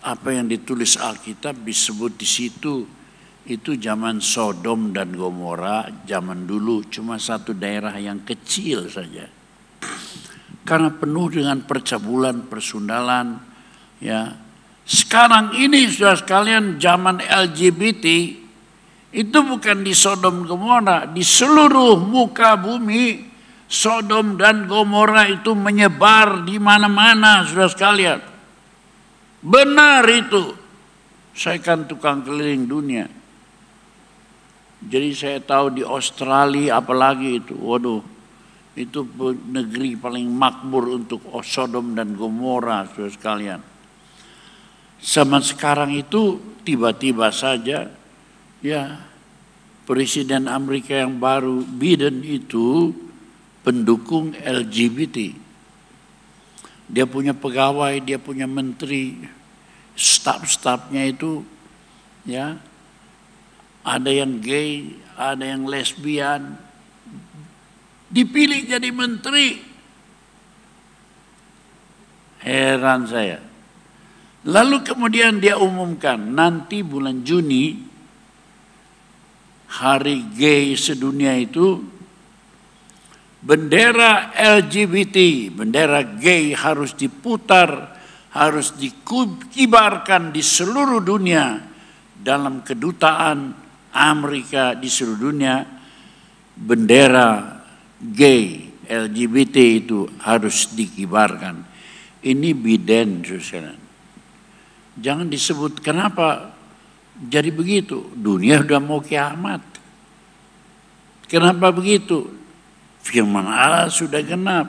apa yang ditulis Alkitab disebut di situ itu zaman Sodom dan Gomora zaman dulu cuma satu daerah yang kecil saja karena penuh dengan percabulan, persundalan. Ya, sekarang ini sudah sekalian zaman LGBT itu bukan di Sodom Gomora, di seluruh muka bumi Sodom dan Gomora itu menyebar di mana-mana sudah sekalian. Benar itu. Saya kan tukang keliling dunia. Jadi saya tahu di Australia apalagi itu. Waduh, itu negeri paling makmur untuk oh, Sodom dan Gomora saudara sekalian. Sama sekarang itu tiba-tiba saja ya Presiden Amerika yang baru Biden itu pendukung LGBT. Dia punya pegawai, dia punya menteri, staf-stafnya itu ya ada yang gay, ada yang lesbian, dipilih jadi menteri. Heran saya. Lalu kemudian dia umumkan, nanti bulan Juni, hari gay sedunia itu, bendera LGBT, bendera gay harus diputar, harus dikibarkan di seluruh dunia, dalam kedutaan Amerika di seluruh dunia, bendera gay, LGBT itu harus dikibarkan. Ini biden, saudara. Jangan disebut kenapa jadi begitu. Dunia sudah mau kiamat. Kenapa begitu? Firman Allah sudah genap.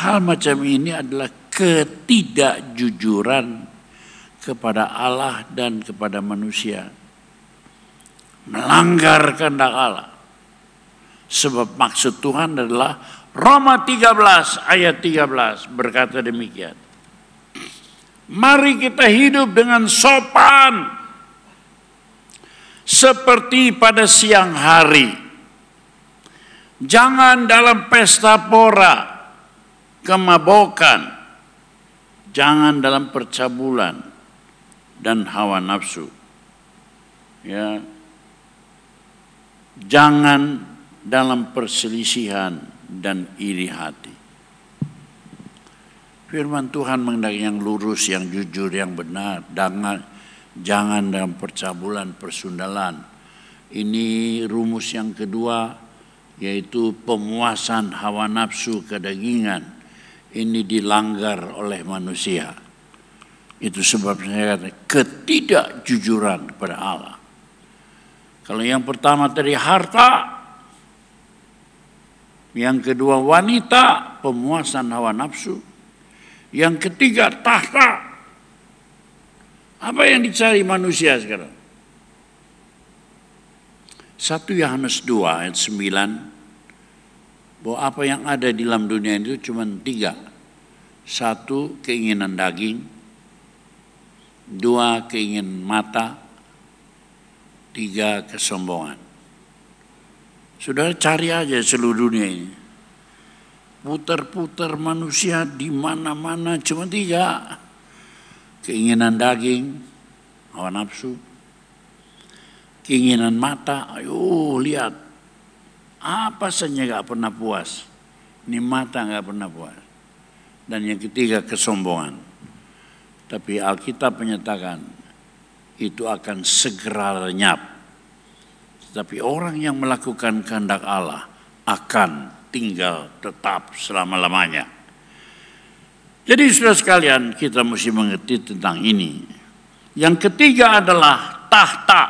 Hal macam ini adalah ketidakjujuran kepada Allah dan kepada manusia. Melanggar kehendak Allah. Sebab maksud Tuhan adalah Roma 13 ayat 13 berkata demikian. Mari kita hidup dengan sopan seperti pada siang hari. Jangan dalam pesta pora, kemabokan, jangan dalam percabulan dan hawa nafsu. Ya. Jangan dalam perselisihan dan iri hati. Firman Tuhan mengenai yang lurus, yang jujur, yang benar, jangan, jangan dalam percabulan, persundalan. Ini rumus yang kedua, yaitu pemuasan hawa nafsu kedagingan. Ini dilanggar oleh manusia. Itu sebabnya ketidakjujuran kepada Allah. Kalau yang pertama dari harta, yang kedua wanita, pemuasan hawa nafsu. Yang ketiga tahta. Apa yang dicari manusia sekarang? 1 Yohanes 2 ayat 9 bahwa apa yang ada di dalam dunia itu cuma tiga. Satu keinginan daging, dua keinginan mata, tiga kesombongan. Sudah cari aja seluruh dunia ini. Putar-putar manusia di mana-mana cuma tiga. Keinginan daging, hawa nafsu. Keinginan mata, ayo lihat. Apa saja gak pernah puas. Ini mata gak pernah puas. Dan yang ketiga kesombongan. Tapi Alkitab menyatakan itu akan segera lenyap tapi orang yang melakukan kehendak Allah akan tinggal tetap selama-lamanya. Jadi sudah sekalian kita mesti mengerti tentang ini. Yang ketiga adalah tahta.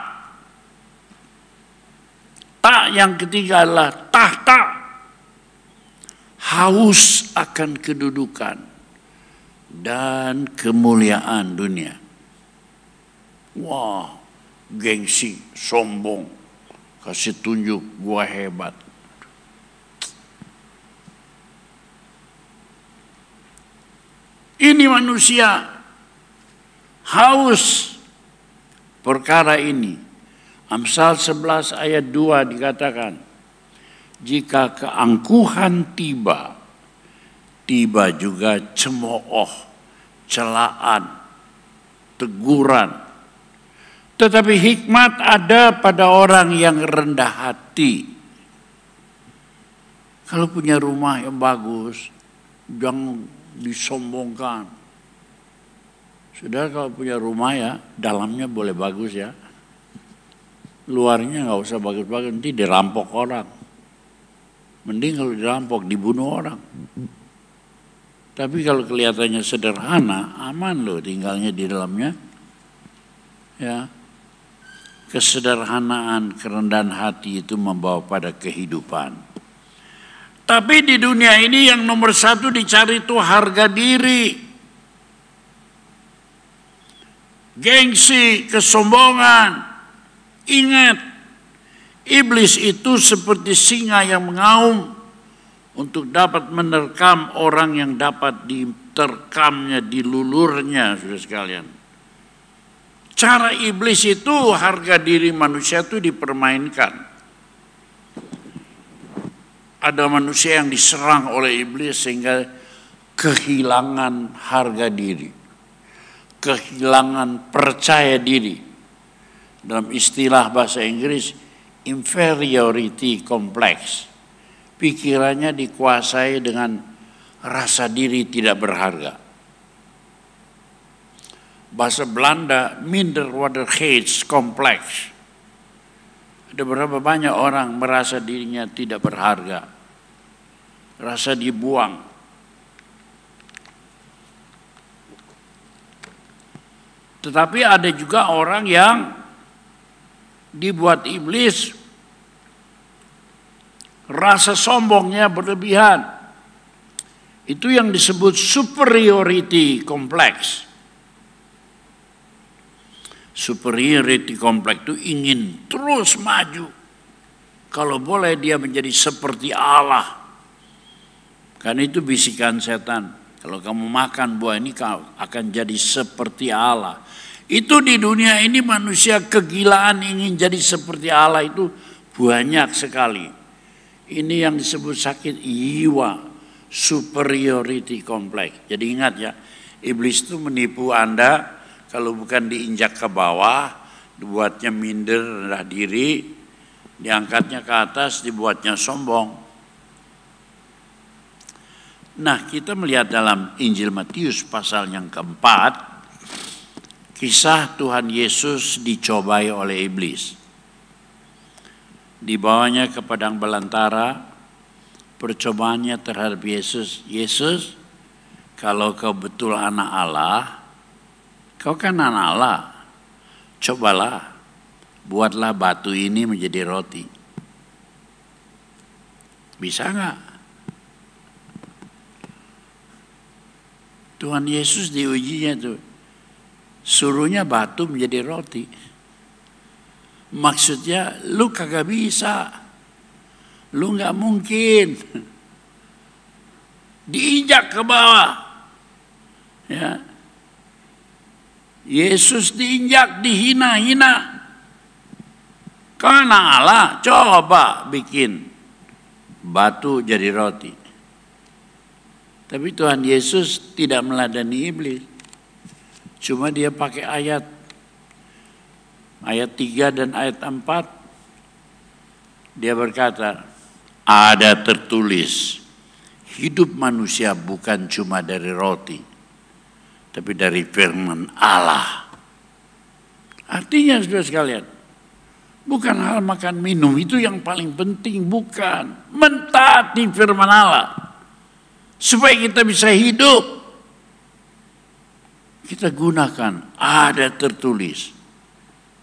Tak yang ketiga adalah tahta. Haus akan kedudukan dan kemuliaan dunia. Wah, gengsi, sombong, kasih tunjuk gua hebat. Ini manusia haus perkara ini. Amsal 11 ayat 2 dikatakan, jika keangkuhan tiba, tiba juga cemooh, celaan, teguran, tetapi hikmat ada pada orang yang rendah hati. Kalau punya rumah yang bagus, jangan disombongkan. Sudah kalau punya rumah ya, dalamnya boleh bagus ya. Luarnya nggak usah bagus-bagus, nanti dirampok orang. Mending kalau dirampok, dibunuh orang. Tapi kalau kelihatannya sederhana, aman loh tinggalnya di dalamnya. Ya, Kesederhanaan, kerendahan hati itu membawa pada kehidupan. Tapi di dunia ini yang nomor satu dicari itu harga diri. Gengsi, kesombongan. Ingat, iblis itu seperti singa yang mengaum untuk dapat menerkam orang yang dapat diterkamnya, dilulurnya, sudah sekalian cara iblis itu harga diri manusia itu dipermainkan. Ada manusia yang diserang oleh iblis sehingga kehilangan harga diri. Kehilangan percaya diri. Dalam istilah bahasa Inggris, inferiority complex. Pikirannya dikuasai dengan rasa diri tidak berharga bahasa Belanda complex. Ada berapa banyak orang merasa dirinya tidak berharga, rasa dibuang. Tetapi ada juga orang yang dibuat iblis rasa sombongnya berlebihan. Itu yang disebut superiority complex superiority complex itu ingin terus maju. Kalau boleh dia menjadi seperti Allah. Karena itu bisikan setan. Kalau kamu makan buah ini kau akan jadi seperti Allah. Itu di dunia ini manusia kegilaan ingin jadi seperti Allah itu banyak sekali. Ini yang disebut sakit jiwa, superiority complex. Jadi ingat ya, iblis itu menipu Anda kalau bukan diinjak ke bawah, dibuatnya minder, rendah diri, diangkatnya ke atas, dibuatnya sombong. Nah, kita melihat dalam Injil Matius pasal yang keempat, kisah Tuhan Yesus dicobai oleh iblis. Dibawanya ke padang belantara, percobaannya terhadap Yesus, Yesus, kalau kau betul anak Allah, Kau kan anak Allah. Cobalah. Buatlah batu ini menjadi roti. Bisa nggak? Tuhan Yesus diujinya tuh. Suruhnya batu menjadi roti. Maksudnya lu kagak bisa. Lu nggak mungkin. Diinjak ke bawah. Ya, Yesus diinjak, dihina-hina. Karena Allah coba bikin batu jadi roti. Tapi Tuhan Yesus tidak meladani iblis. Cuma dia pakai ayat. Ayat 3 dan ayat 4. Dia berkata, ada tertulis, hidup manusia bukan cuma dari roti, tapi dari firman Allah. Artinya sudah sekalian, bukan hal makan minum itu yang paling penting, bukan. Mentaati firman Allah. Supaya kita bisa hidup. Kita gunakan, ada tertulis.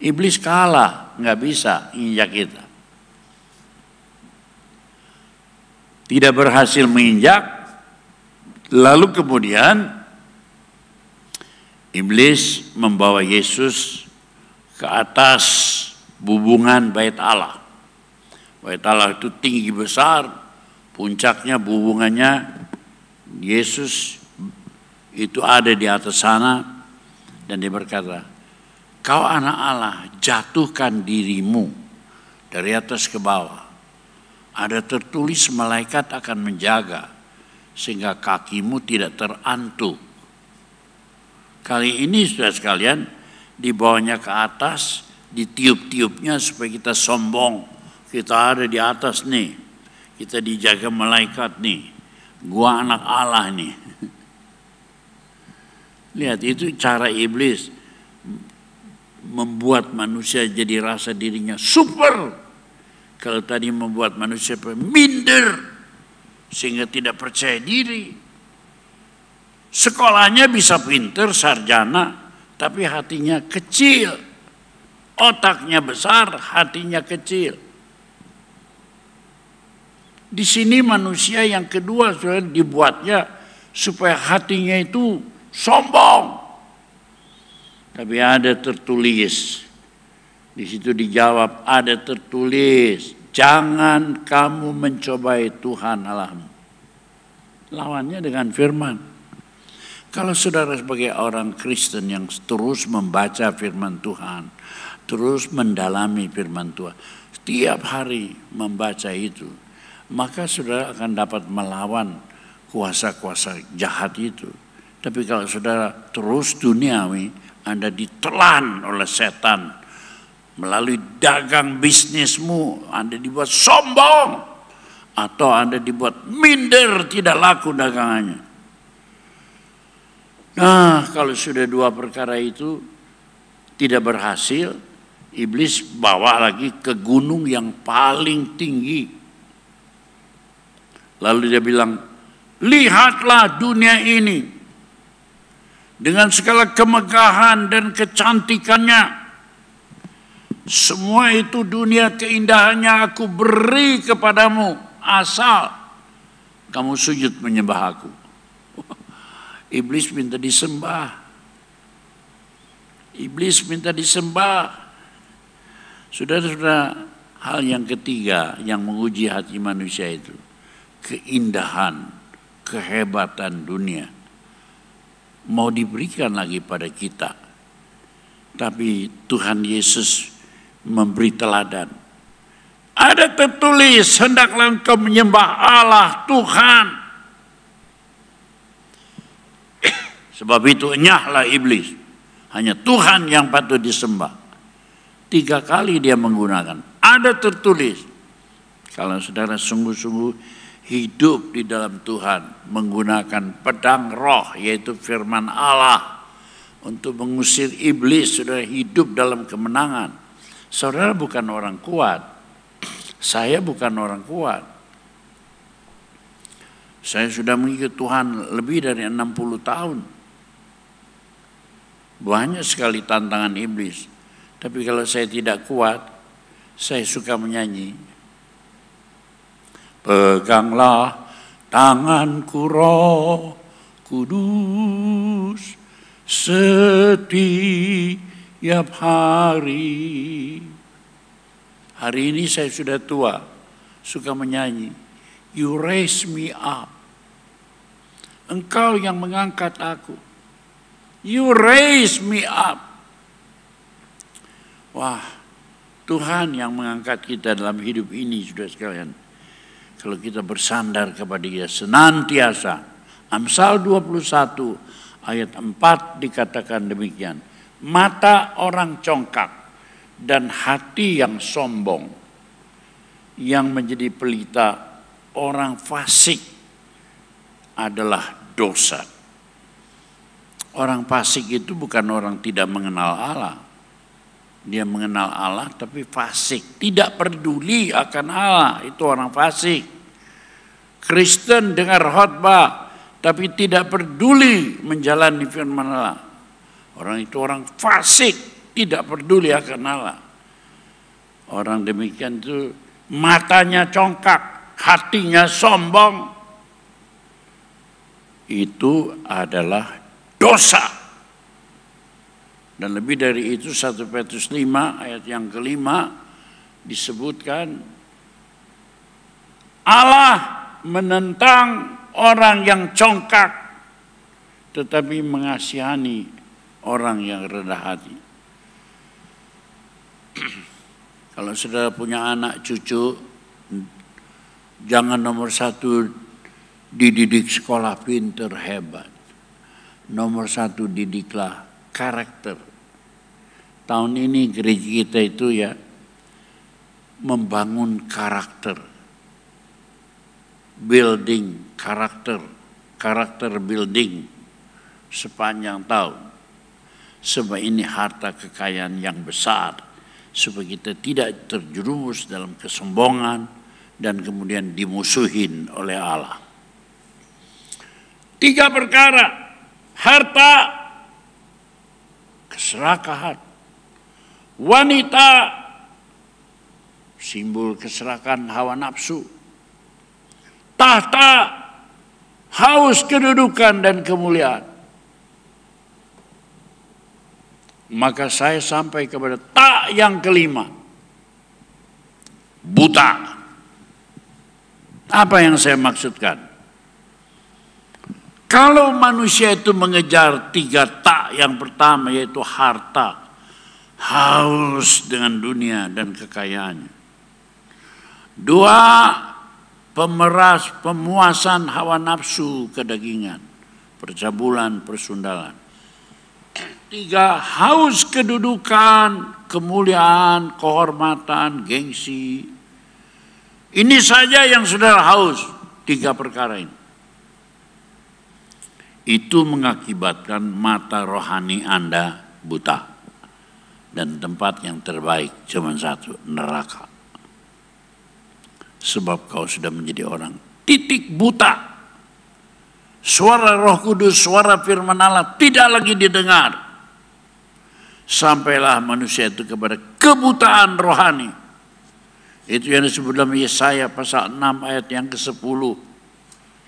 Iblis kalah, nggak bisa injak kita. Tidak berhasil menginjak, lalu kemudian Iblis membawa Yesus ke atas bubungan bait Allah. Bait Allah itu tinggi besar, puncaknya bubungannya Yesus itu ada di atas sana dan dia berkata, "Kau anak Allah, jatuhkan dirimu dari atas ke bawah. Ada tertulis malaikat akan menjaga sehingga kakimu tidak terantuk. Kali ini sudah sekalian dibawanya ke atas, ditiup-tiupnya supaya kita sombong. Kita ada di atas nih. Kita dijaga malaikat nih. Gua anak Allah nih. Lihat itu cara iblis membuat manusia jadi rasa dirinya super. Kalau tadi membuat manusia minder sehingga tidak percaya diri, Sekolahnya bisa pinter, sarjana, tapi hatinya kecil. Otaknya besar, hatinya kecil. Di sini manusia yang kedua sudah dibuatnya supaya hatinya itu sombong. Tapi ada tertulis. Di situ dijawab ada tertulis, jangan kamu mencobai Tuhan Allahmu. Lawannya dengan firman. Kalau saudara sebagai orang Kristen yang terus membaca firman Tuhan, terus mendalami firman Tuhan, setiap hari membaca itu, maka saudara akan dapat melawan kuasa-kuasa jahat itu. Tapi kalau saudara terus duniawi, Anda ditelan oleh setan. Melalui dagang bisnismu, Anda dibuat sombong. Atau Anda dibuat minder, tidak laku dagangannya Ah. Nah, kalau sudah dua perkara itu tidak berhasil, iblis bawa lagi ke gunung yang paling tinggi. Lalu dia bilang, "Lihatlah dunia ini dengan segala kemegahan dan kecantikannya. Semua itu dunia keindahannya aku beri kepadamu asal kamu sujud menyembah aku." Iblis minta disembah. Iblis minta disembah. Sudah, sudah hal yang ketiga yang menguji hati manusia itu keindahan, kehebatan dunia mau diberikan lagi pada kita. Tapi Tuhan Yesus memberi teladan. Ada tertulis, hendaklah engkau menyembah Allah Tuhan Sebab itu nyahlah iblis. Hanya Tuhan yang patut disembah. Tiga kali dia menggunakan. Ada tertulis. Kalau saudara sungguh-sungguh hidup di dalam Tuhan menggunakan pedang roh yaitu firman Allah untuk mengusir iblis saudara hidup dalam kemenangan saudara bukan orang kuat saya bukan orang kuat saya sudah mengikuti Tuhan lebih dari 60 tahun banyak sekali tantangan iblis. Tapi kalau saya tidak kuat, saya suka menyanyi. Peganglah tanganku roh kudus setiap hari. Hari ini saya sudah tua, suka menyanyi. You raise me up. Engkau yang mengangkat aku. You raise me up. Wah, Tuhan yang mengangkat kita dalam hidup ini, sudah sekalian. Kalau kita bersandar kepada dia senantiasa. Amsal 21 ayat 4 dikatakan demikian. Mata orang congkak dan hati yang sombong yang menjadi pelita orang fasik adalah dosa. Orang fasik itu bukan orang tidak mengenal Allah. Dia mengenal Allah tapi fasik, tidak peduli akan Allah, itu orang fasik. Kristen dengar khotbah tapi tidak peduli menjalani firman Allah. Orang itu orang fasik, tidak peduli akan Allah. Orang demikian itu matanya congkak, hatinya sombong. Itu adalah dosa. Dan lebih dari itu 1 Petrus 5 ayat yang kelima disebutkan Allah menentang orang yang congkak tetapi mengasihani orang yang rendah hati. Kalau saudara punya anak cucu, jangan nomor satu dididik sekolah pinter hebat. Nomor satu didiklah karakter. Tahun ini gereja kita itu ya membangun karakter. Building karakter, karakter building sepanjang tahun. Sebab ini harta kekayaan yang besar. Supaya kita tidak terjerumus dalam kesombongan dan kemudian dimusuhin oleh Allah. Tiga perkara harta, keserakahan. Wanita, simbol keserakan hawa nafsu. Tahta, haus kedudukan dan kemuliaan. Maka saya sampai kepada tak yang kelima. Buta. Apa yang saya maksudkan? Kalau manusia itu mengejar tiga tak yang pertama yaitu harta, haus dengan dunia dan kekayaannya. Dua, pemeras pemuasan hawa nafsu kedagingan, percabulan, persundalan. Tiga, haus kedudukan, kemuliaan, kehormatan, gengsi. Ini saja yang saudara haus, tiga perkara ini itu mengakibatkan mata rohani Anda buta. Dan tempat yang terbaik cuma satu, neraka. Sebab kau sudah menjadi orang titik buta. Suara roh kudus, suara firman Allah tidak lagi didengar. Sampailah manusia itu kepada kebutaan rohani. Itu yang disebut dalam Yesaya pasal 6 ayat yang ke-10.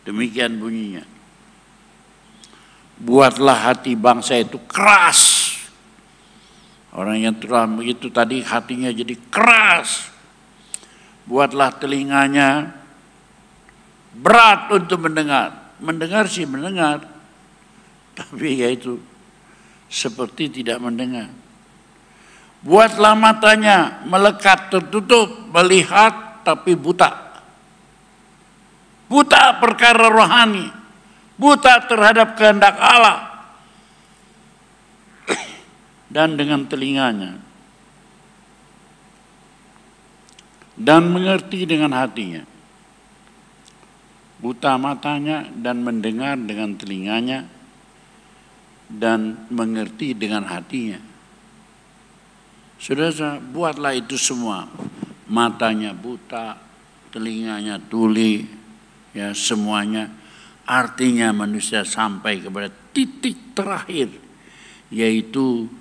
Demikian bunyinya Buatlah hati bangsa itu keras. Orang yang telah begitu tadi hatinya jadi keras. Buatlah telinganya berat untuk mendengar. Mendengar sih mendengar. Tapi yaitu seperti tidak mendengar. Buatlah matanya melekat tertutup, melihat tapi buta. Buta perkara rohani buta terhadap kehendak Allah dan dengan telinganya dan mengerti dengan hatinya buta matanya dan mendengar dengan telinganya dan mengerti dengan hatinya Saudara, buatlah itu semua. Matanya buta, telinganya tuli, ya semuanya Artinya manusia sampai kepada titik terakhir yaitu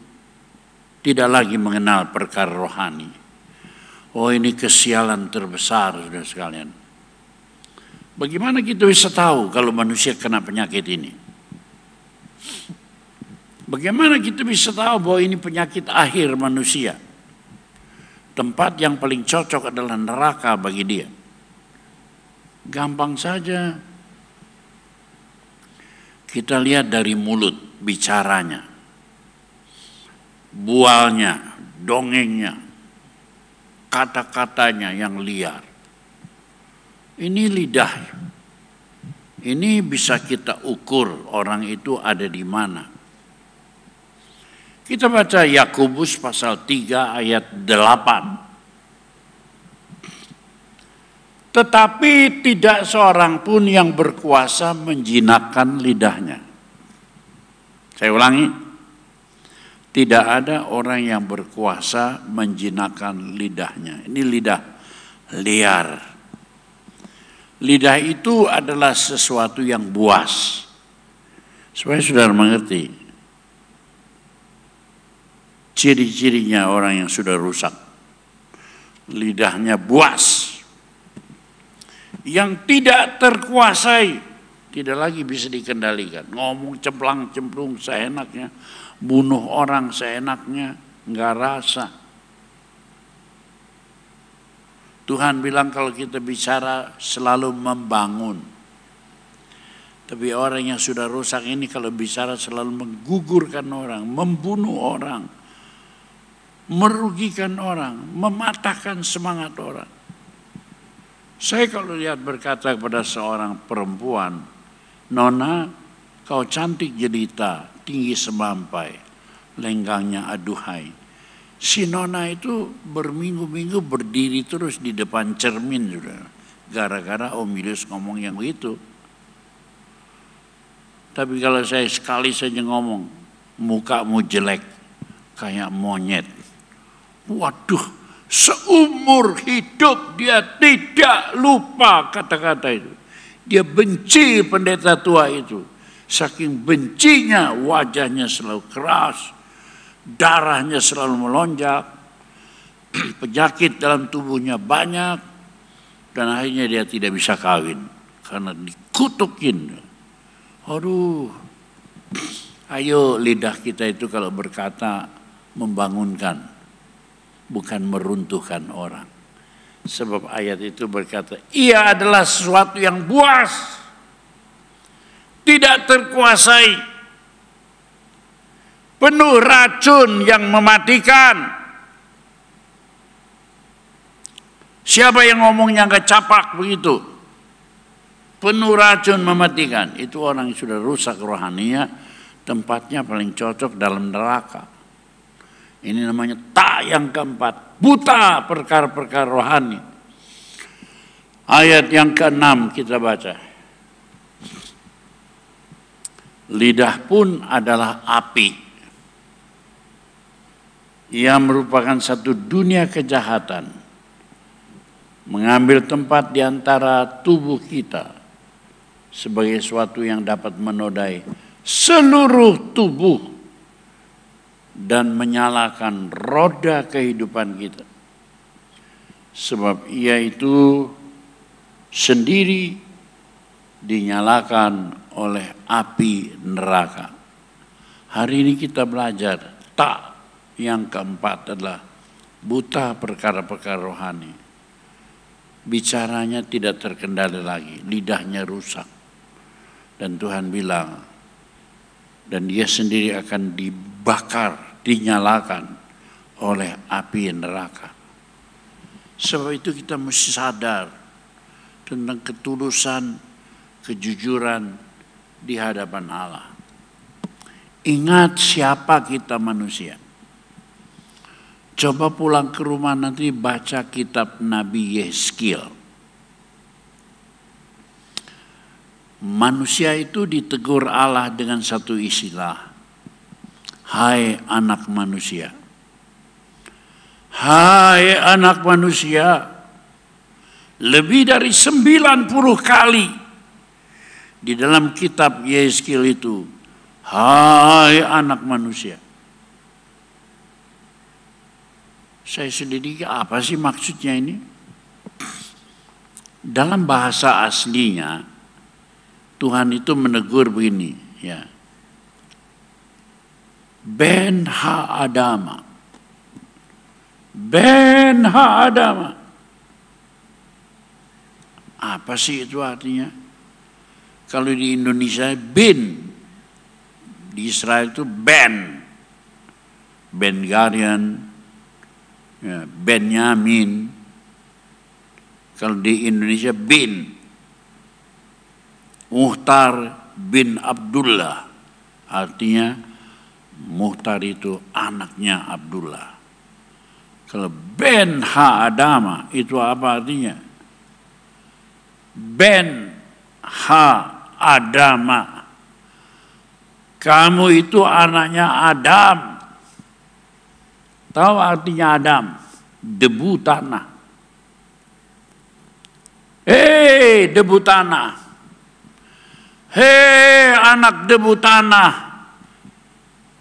tidak lagi mengenal perkara rohani. Oh ini kesialan terbesar sudah sekalian. Bagaimana kita bisa tahu kalau manusia kena penyakit ini? Bagaimana kita bisa tahu bahwa ini penyakit akhir manusia? Tempat yang paling cocok adalah neraka bagi dia. Gampang saja kita lihat dari mulut bicaranya, bualnya, dongengnya, kata-katanya yang liar. Ini lidah. Ini bisa kita ukur orang itu ada di mana. Kita baca Yakobus pasal 3 ayat 8. Tetapi tidak seorang pun yang berkuasa menjinakkan lidahnya. Saya ulangi, tidak ada orang yang berkuasa menjinakkan lidahnya. Ini lidah liar. Lidah itu adalah sesuatu yang buas. Supaya saudara mengerti, ciri-cirinya orang yang sudah rusak. Lidahnya buas yang tidak terkuasai tidak lagi bisa dikendalikan. Ngomong cemplang cemplung seenaknya, bunuh orang seenaknya, nggak rasa. Tuhan bilang kalau kita bicara selalu membangun. Tapi orang yang sudah rusak ini kalau bicara selalu menggugurkan orang, membunuh orang, merugikan orang, mematahkan semangat orang. Saya kalau lihat berkata kepada seorang perempuan, Nona, kau cantik jelita, tinggi semampai, lenggangnya aduhai. Si Nona itu berminggu-minggu berdiri terus di depan cermin, Gara-gara Om Yudhus ngomong yang begitu. Tapi kalau saya sekali saja ngomong, mukamu jelek, kayak monyet. Waduh, Seumur hidup dia tidak lupa kata-kata itu. Dia benci pendeta tua itu. Saking bencinya wajahnya selalu keras, darahnya selalu melonjak, penyakit dalam tubuhnya banyak, dan akhirnya dia tidak bisa kawin karena dikutukin. Aduh, ayo lidah kita itu kalau berkata membangunkan bukan meruntuhkan orang. Sebab ayat itu berkata, ia adalah sesuatu yang buas, tidak terkuasai, penuh racun yang mematikan. Siapa yang ngomongnya capak begitu? Penuh racun mematikan. Itu orang yang sudah rusak rohaninya, tempatnya paling cocok dalam neraka. Ini namanya tak yang keempat. Buta perkara-perkara rohani. Ayat yang keenam kita baca. Lidah pun adalah api. Ia merupakan satu dunia kejahatan. Mengambil tempat di antara tubuh kita sebagai suatu yang dapat menodai seluruh tubuh dan menyalakan roda kehidupan kita. Sebab ia itu sendiri dinyalakan oleh api neraka. Hari ini kita belajar tak yang keempat adalah buta perkara-perkara rohani. Bicaranya tidak terkendali lagi, lidahnya rusak. Dan Tuhan bilang, dan dia sendiri akan dibuat dibakar, dinyalakan oleh api neraka. Sebab itu kita mesti sadar tentang ketulusan, kejujuran di hadapan Allah. Ingat siapa kita manusia. Coba pulang ke rumah nanti baca kitab Nabi Yeskil. Manusia itu ditegur Allah dengan satu istilah. Hai anak manusia. Hai anak manusia. Lebih dari 90 kali di dalam kitab Yeskil itu. Hai anak manusia. Saya sendiri apa sih maksudnya ini? Dalam bahasa aslinya Tuhan itu menegur begini, ya. Ben Ha Adama. Ben Ha Adama. Apa sih itu artinya? Kalau di Indonesia bin, di Israel itu ben. Ben Garian, ya, Benyamin. Kalau di Indonesia bin. Muhtar bin Abdullah. Artinya Muhtar itu anaknya Abdullah. Kalau ben ha adama itu apa artinya? Ben ha adama. Kamu itu anaknya Adam. Tahu artinya Adam? Debu tanah. Hei debu tanah. Hei anak debu tanah.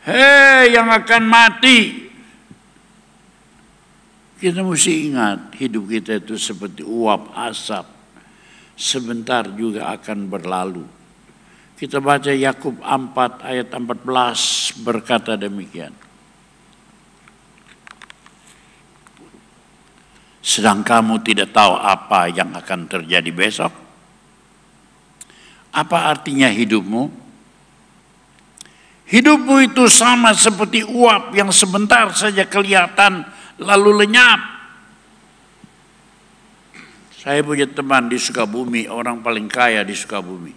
Hei yang akan mati. Kita mesti ingat hidup kita itu seperti uap asap. Sebentar juga akan berlalu. Kita baca Yakub 4 ayat 14 berkata demikian. Sedang kamu tidak tahu apa yang akan terjadi besok. Apa artinya hidupmu? Hidupmu itu sama seperti uap yang sebentar saja kelihatan lalu lenyap. Saya punya teman di Sukabumi, orang paling kaya di Sukabumi.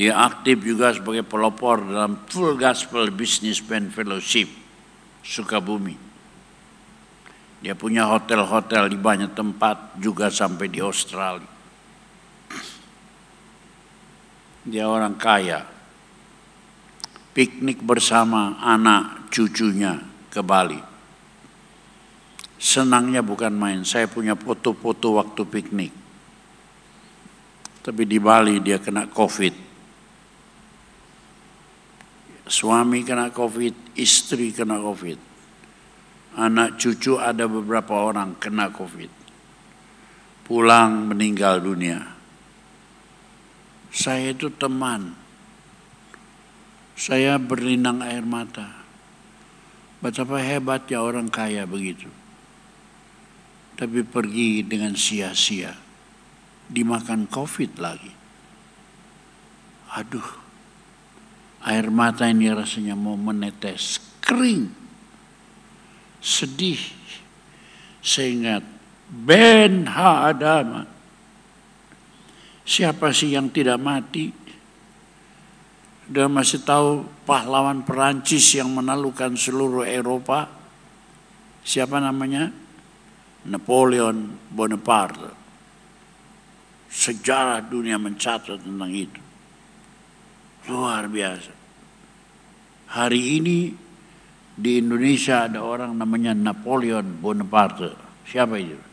Dia aktif juga sebagai pelopor dalam Full Gospel Business pen Fellowship Sukabumi. Dia punya hotel-hotel di banyak tempat juga sampai di Australia dia orang kaya. Piknik bersama anak cucunya ke Bali. Senangnya bukan main, saya punya foto-foto waktu piknik. Tapi di Bali dia kena COVID. Suami kena COVID, istri kena COVID. Anak cucu ada beberapa orang kena COVID. Pulang meninggal dunia saya itu teman. Saya berlinang air mata. Betapa hebat ya orang kaya begitu. Tapi pergi dengan sia-sia. Dimakan covid lagi. Aduh, air mata ini rasanya mau menetes, kering, sedih. Saya ingat, Ben Ha'adama Siapa sih yang tidak mati? Dan masih tahu pahlawan Perancis yang menaklukkan seluruh Eropa? Siapa namanya? Napoleon Bonaparte. Sejarah dunia mencatat tentang itu. Luar biasa. Hari ini di Indonesia ada orang namanya Napoleon Bonaparte. Siapa itu?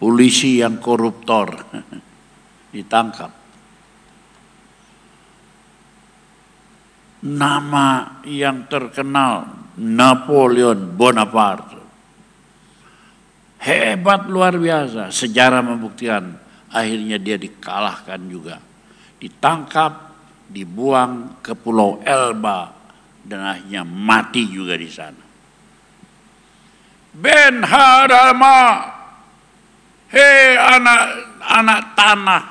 polisi yang koruptor ditangkap. Nama yang terkenal Napoleon Bonaparte. Hebat luar biasa, sejarah membuktikan akhirnya dia dikalahkan juga. Ditangkap, dibuang ke pulau Elba dan akhirnya mati juga di sana. Ben Harama Hei anak-anak tanah,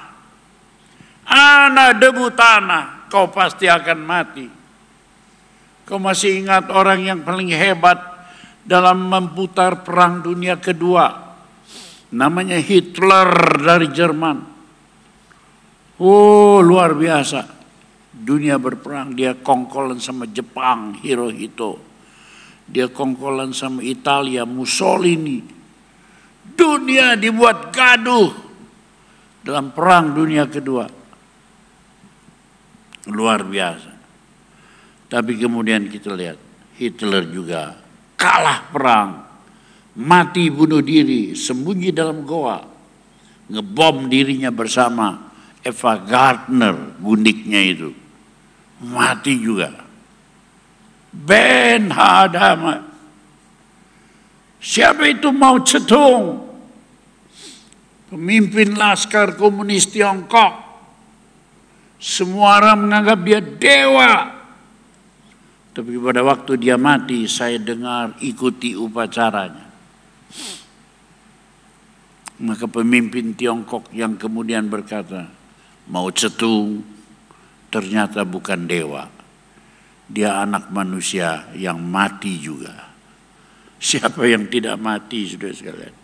anak debu tanah, kau pasti akan mati. Kau masih ingat orang yang paling hebat dalam memutar perang dunia kedua. Namanya Hitler dari Jerman. Oh luar biasa. Dunia berperang, dia kongkolan sama Jepang, Hirohito. Dia kongkolan sama Italia, Mussolini dunia dibuat gaduh dalam perang dunia kedua. Luar biasa. Tapi kemudian kita lihat Hitler juga kalah perang, mati bunuh diri, sembunyi dalam goa, ngebom dirinya bersama Eva Gardner, gundiknya itu. Mati juga. Ben Hadamah Siapa itu mau cetung? pemimpin laskar komunis Tiongkok. Semua orang menganggap dia dewa. Tapi pada waktu dia mati, saya dengar ikuti upacaranya. Maka pemimpin Tiongkok yang kemudian berkata, mau cetung ternyata bukan dewa. Dia anak manusia yang mati juga. Siapa yang tidak mati, sudah sekalian.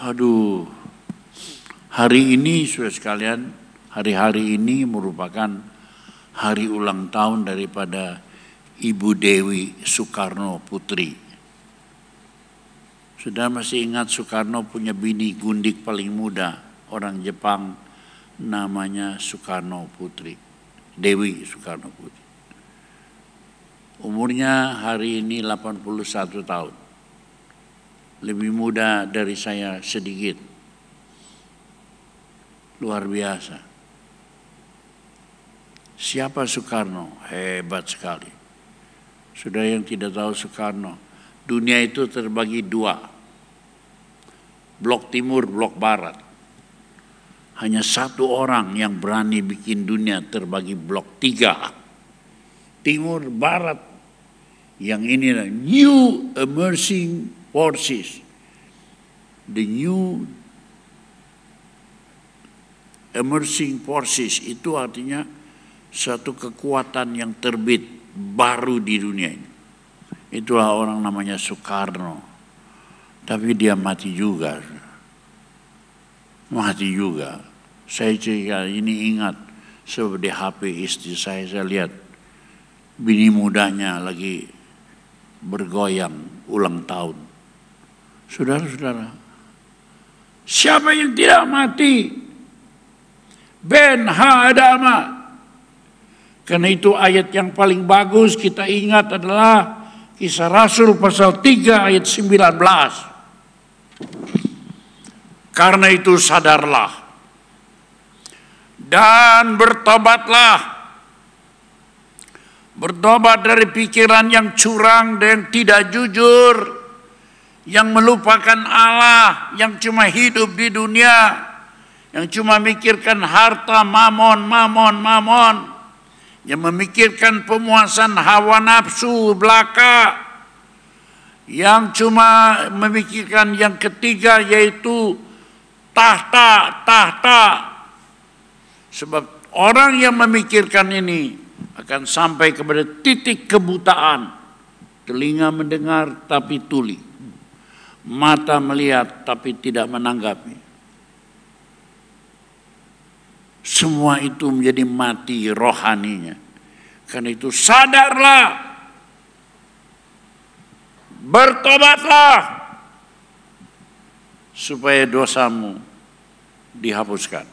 Aduh, hari ini sudah sekalian, hari-hari ini merupakan hari ulang tahun daripada Ibu Dewi Soekarno Putri. Sudah masih ingat Soekarno punya bini gundik paling muda, orang Jepang namanya Soekarno Putri. Dewi Soekarno Putri. Umurnya hari ini 81 tahun lebih muda dari saya sedikit. Luar biasa. Siapa Soekarno? Hebat sekali. Sudah yang tidak tahu Soekarno, dunia itu terbagi dua. Blok timur, blok barat. Hanya satu orang yang berani bikin dunia terbagi blok tiga. Timur, barat. Yang ini new emerging forces, the new emerging forces itu artinya satu kekuatan yang terbit baru di dunia ini. Itulah orang namanya Soekarno. Tapi dia mati juga. Mati juga. Saya cerita ini ingat seperti HP istri saya, saya lihat bini mudanya lagi bergoyang ulang tahun Saudara-saudara, siapa yang tidak mati? Ben Ha Hadama. Karena itu ayat yang paling bagus kita ingat adalah kisah Rasul pasal 3 ayat 19. Karena itu sadarlah dan bertobatlah. Bertobat dari pikiran yang curang dan tidak jujur yang melupakan Allah, yang cuma hidup di dunia, yang cuma mikirkan harta mamon, mamon, mamon, yang memikirkan pemuasan hawa nafsu belaka, yang cuma memikirkan yang ketiga yaitu tahta, tahta. Sebab orang yang memikirkan ini akan sampai kepada titik kebutaan, telinga mendengar tapi tuli mata melihat tapi tidak menanggapi. Semua itu menjadi mati rohaninya. Karena itu sadarlah. Bertobatlah. Supaya dosamu dihapuskan.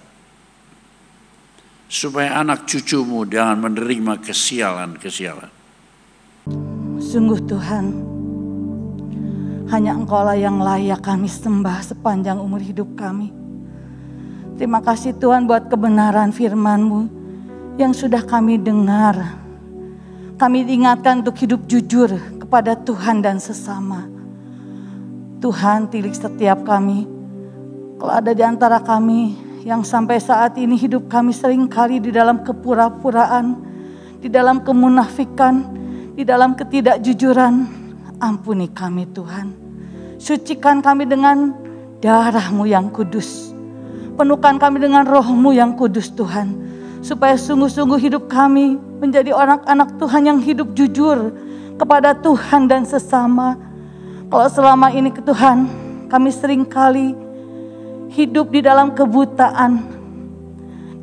Supaya anak cucumu jangan menerima kesialan-kesialan. Sungguh Tuhan, hanya engkaulah yang layak kami sembah sepanjang umur hidup kami. Terima kasih Tuhan buat kebenaran firman-Mu yang sudah kami dengar. Kami diingatkan untuk hidup jujur kepada Tuhan dan sesama. Tuhan tilik setiap kami. Kalau ada di antara kami yang sampai saat ini hidup kami seringkali di dalam kepura-puraan, di dalam kemunafikan, di dalam ketidakjujuran, Ampuni kami Tuhan. Sucikan kami dengan darahmu yang kudus. Penuhkan kami dengan rohmu yang kudus Tuhan. Supaya sungguh-sungguh hidup kami menjadi anak-anak Tuhan yang hidup jujur kepada Tuhan dan sesama. Kalau selama ini ke Tuhan kami seringkali hidup di dalam kebutaan.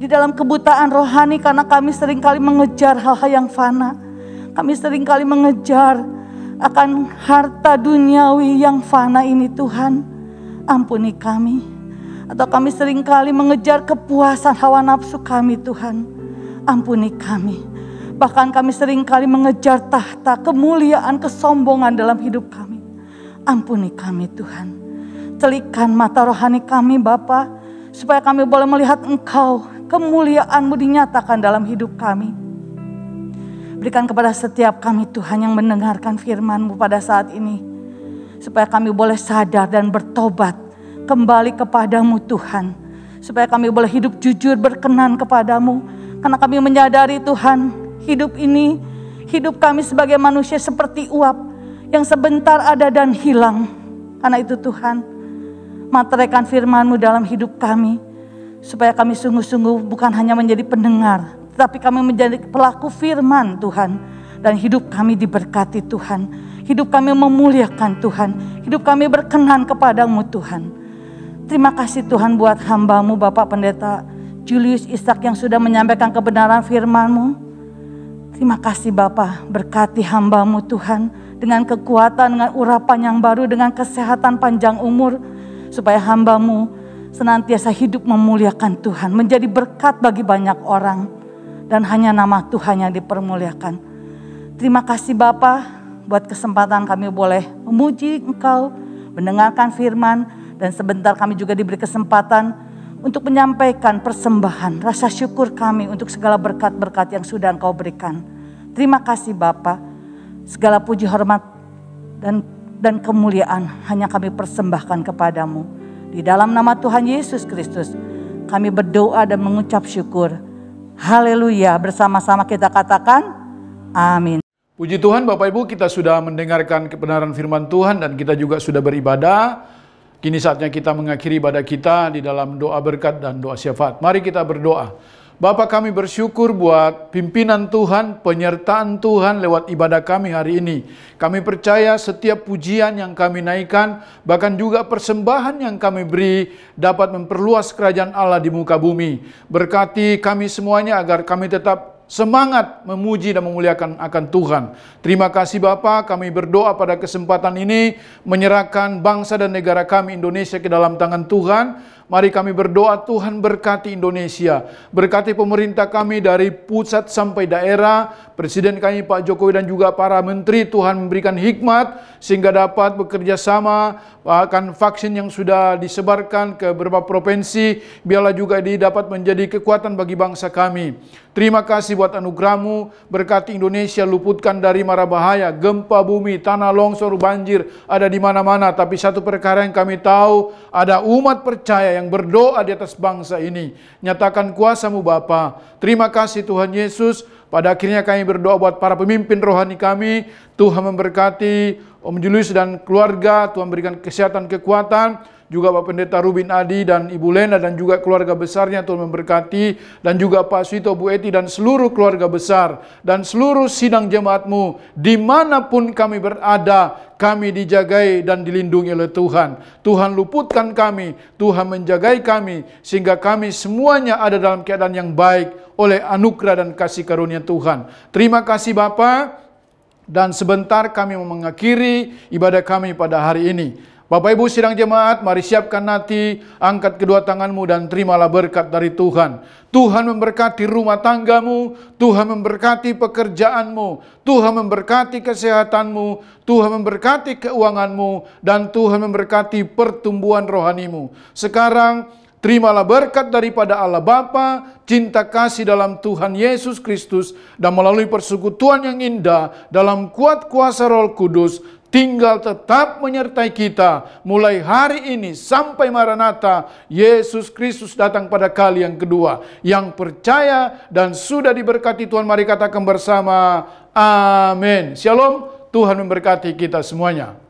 Di dalam kebutaan rohani karena kami seringkali mengejar hal-hal yang fana. Kami seringkali mengejar akan harta duniawi yang fana ini Tuhan, ampuni kami. Atau kami seringkali mengejar kepuasan hawa nafsu kami Tuhan, ampuni kami. Bahkan kami seringkali mengejar tahta, kemuliaan, kesombongan dalam hidup kami. Ampuni kami Tuhan. Celikan mata rohani kami Bapak. supaya kami boleh melihat Engkau, kemuliaanmu dinyatakan dalam hidup kami Berikan kepada setiap kami Tuhan yang mendengarkan firman-Mu pada saat ini. Supaya kami boleh sadar dan bertobat kembali kepadamu Tuhan. Supaya kami boleh hidup jujur berkenan kepadamu. Karena kami menyadari Tuhan hidup ini, hidup kami sebagai manusia seperti uap yang sebentar ada dan hilang. Karena itu Tuhan, materaikan firman-Mu dalam hidup kami. Supaya kami sungguh-sungguh bukan hanya menjadi pendengar, tetapi kami menjadi pelaku firman Tuhan. Dan hidup kami diberkati Tuhan. Hidup kami memuliakan Tuhan. Hidup kami berkenan kepadamu Tuhan. Terima kasih Tuhan buat hambamu Bapak Pendeta Julius Isak yang sudah menyampaikan kebenaran firmanmu. Terima kasih Bapak berkati hambamu Tuhan dengan kekuatan, dengan urapan yang baru, dengan kesehatan panjang umur. Supaya hambamu senantiasa hidup memuliakan Tuhan, menjadi berkat bagi banyak orang dan hanya nama Tuhan yang dipermuliakan. Terima kasih Bapa buat kesempatan kami boleh memuji Engkau, mendengarkan firman dan sebentar kami juga diberi kesempatan untuk menyampaikan persembahan, rasa syukur kami untuk segala berkat-berkat yang sudah Engkau berikan. Terima kasih Bapa. Segala puji hormat dan dan kemuliaan hanya kami persembahkan kepadamu. Di dalam nama Tuhan Yesus Kristus, kami berdoa dan mengucap syukur. Haleluya, bersama-sama kita katakan amin. Puji Tuhan Bapak Ibu, kita sudah mendengarkan kebenaran firman Tuhan dan kita juga sudah beribadah. Kini saatnya kita mengakhiri ibadah kita di dalam doa berkat dan doa syafaat. Mari kita berdoa. Bapak kami bersyukur buat pimpinan Tuhan, penyertaan Tuhan lewat ibadah kami hari ini. Kami percaya setiap pujian yang kami naikkan, bahkan juga persembahan yang kami beri dapat memperluas kerajaan Allah di muka bumi. Berkati kami semuanya agar kami tetap semangat memuji dan memuliakan akan Tuhan. Terima kasih Bapak, kami berdoa pada kesempatan ini menyerahkan bangsa dan negara kami Indonesia ke dalam tangan Tuhan Mari kami berdoa Tuhan berkati Indonesia, berkati pemerintah kami dari pusat sampai daerah, Presiden kami Pak Jokowi dan juga para menteri Tuhan memberikan hikmat sehingga dapat bekerja sama akan vaksin yang sudah disebarkan ke beberapa provinsi, biarlah juga ini dapat menjadi kekuatan bagi bangsa kami. Terima kasih buat anugerahmu, berkati Indonesia, luputkan dari mara bahaya, gempa bumi, tanah longsor, banjir, ada di mana-mana. Tapi satu perkara yang kami tahu, ada umat percaya yang berdoa di atas bangsa ini. Nyatakan kuasamu Bapa. Terima kasih Tuhan Yesus. Pada akhirnya kami berdoa buat para pemimpin rohani kami. Tuhan memberkati Om Julius dan keluarga. Tuhan berikan kesehatan, kekuatan juga Pak Pendeta Rubin Adi dan Ibu Lena dan juga keluarga besarnya Tuhan memberkati dan juga Pak Suito Bu Eti dan seluruh keluarga besar dan seluruh sidang jemaatmu dimanapun kami berada kami dijagai dan dilindungi oleh Tuhan. Tuhan luputkan kami, Tuhan menjagai kami, sehingga kami semuanya ada dalam keadaan yang baik oleh anugerah dan kasih karunia Tuhan. Terima kasih Bapak, dan sebentar kami mengakhiri ibadah kami pada hari ini. Bapak Ibu sidang jemaat, mari siapkan nanti angkat kedua tanganmu dan terimalah berkat dari Tuhan. Tuhan memberkati rumah tanggamu, Tuhan memberkati pekerjaanmu, Tuhan memberkati kesehatanmu, Tuhan memberkati keuanganmu, dan Tuhan memberkati pertumbuhan rohanimu. Sekarang Terimalah berkat daripada Allah Bapa, cinta kasih dalam Tuhan Yesus Kristus, dan melalui persekutuan yang indah dalam kuat kuasa Roh Kudus, tinggal tetap menyertai kita mulai hari ini sampai Maranatha Yesus Kristus datang pada kali yang kedua yang percaya dan sudah diberkati Tuhan mari katakan bersama amin shalom Tuhan memberkati kita semuanya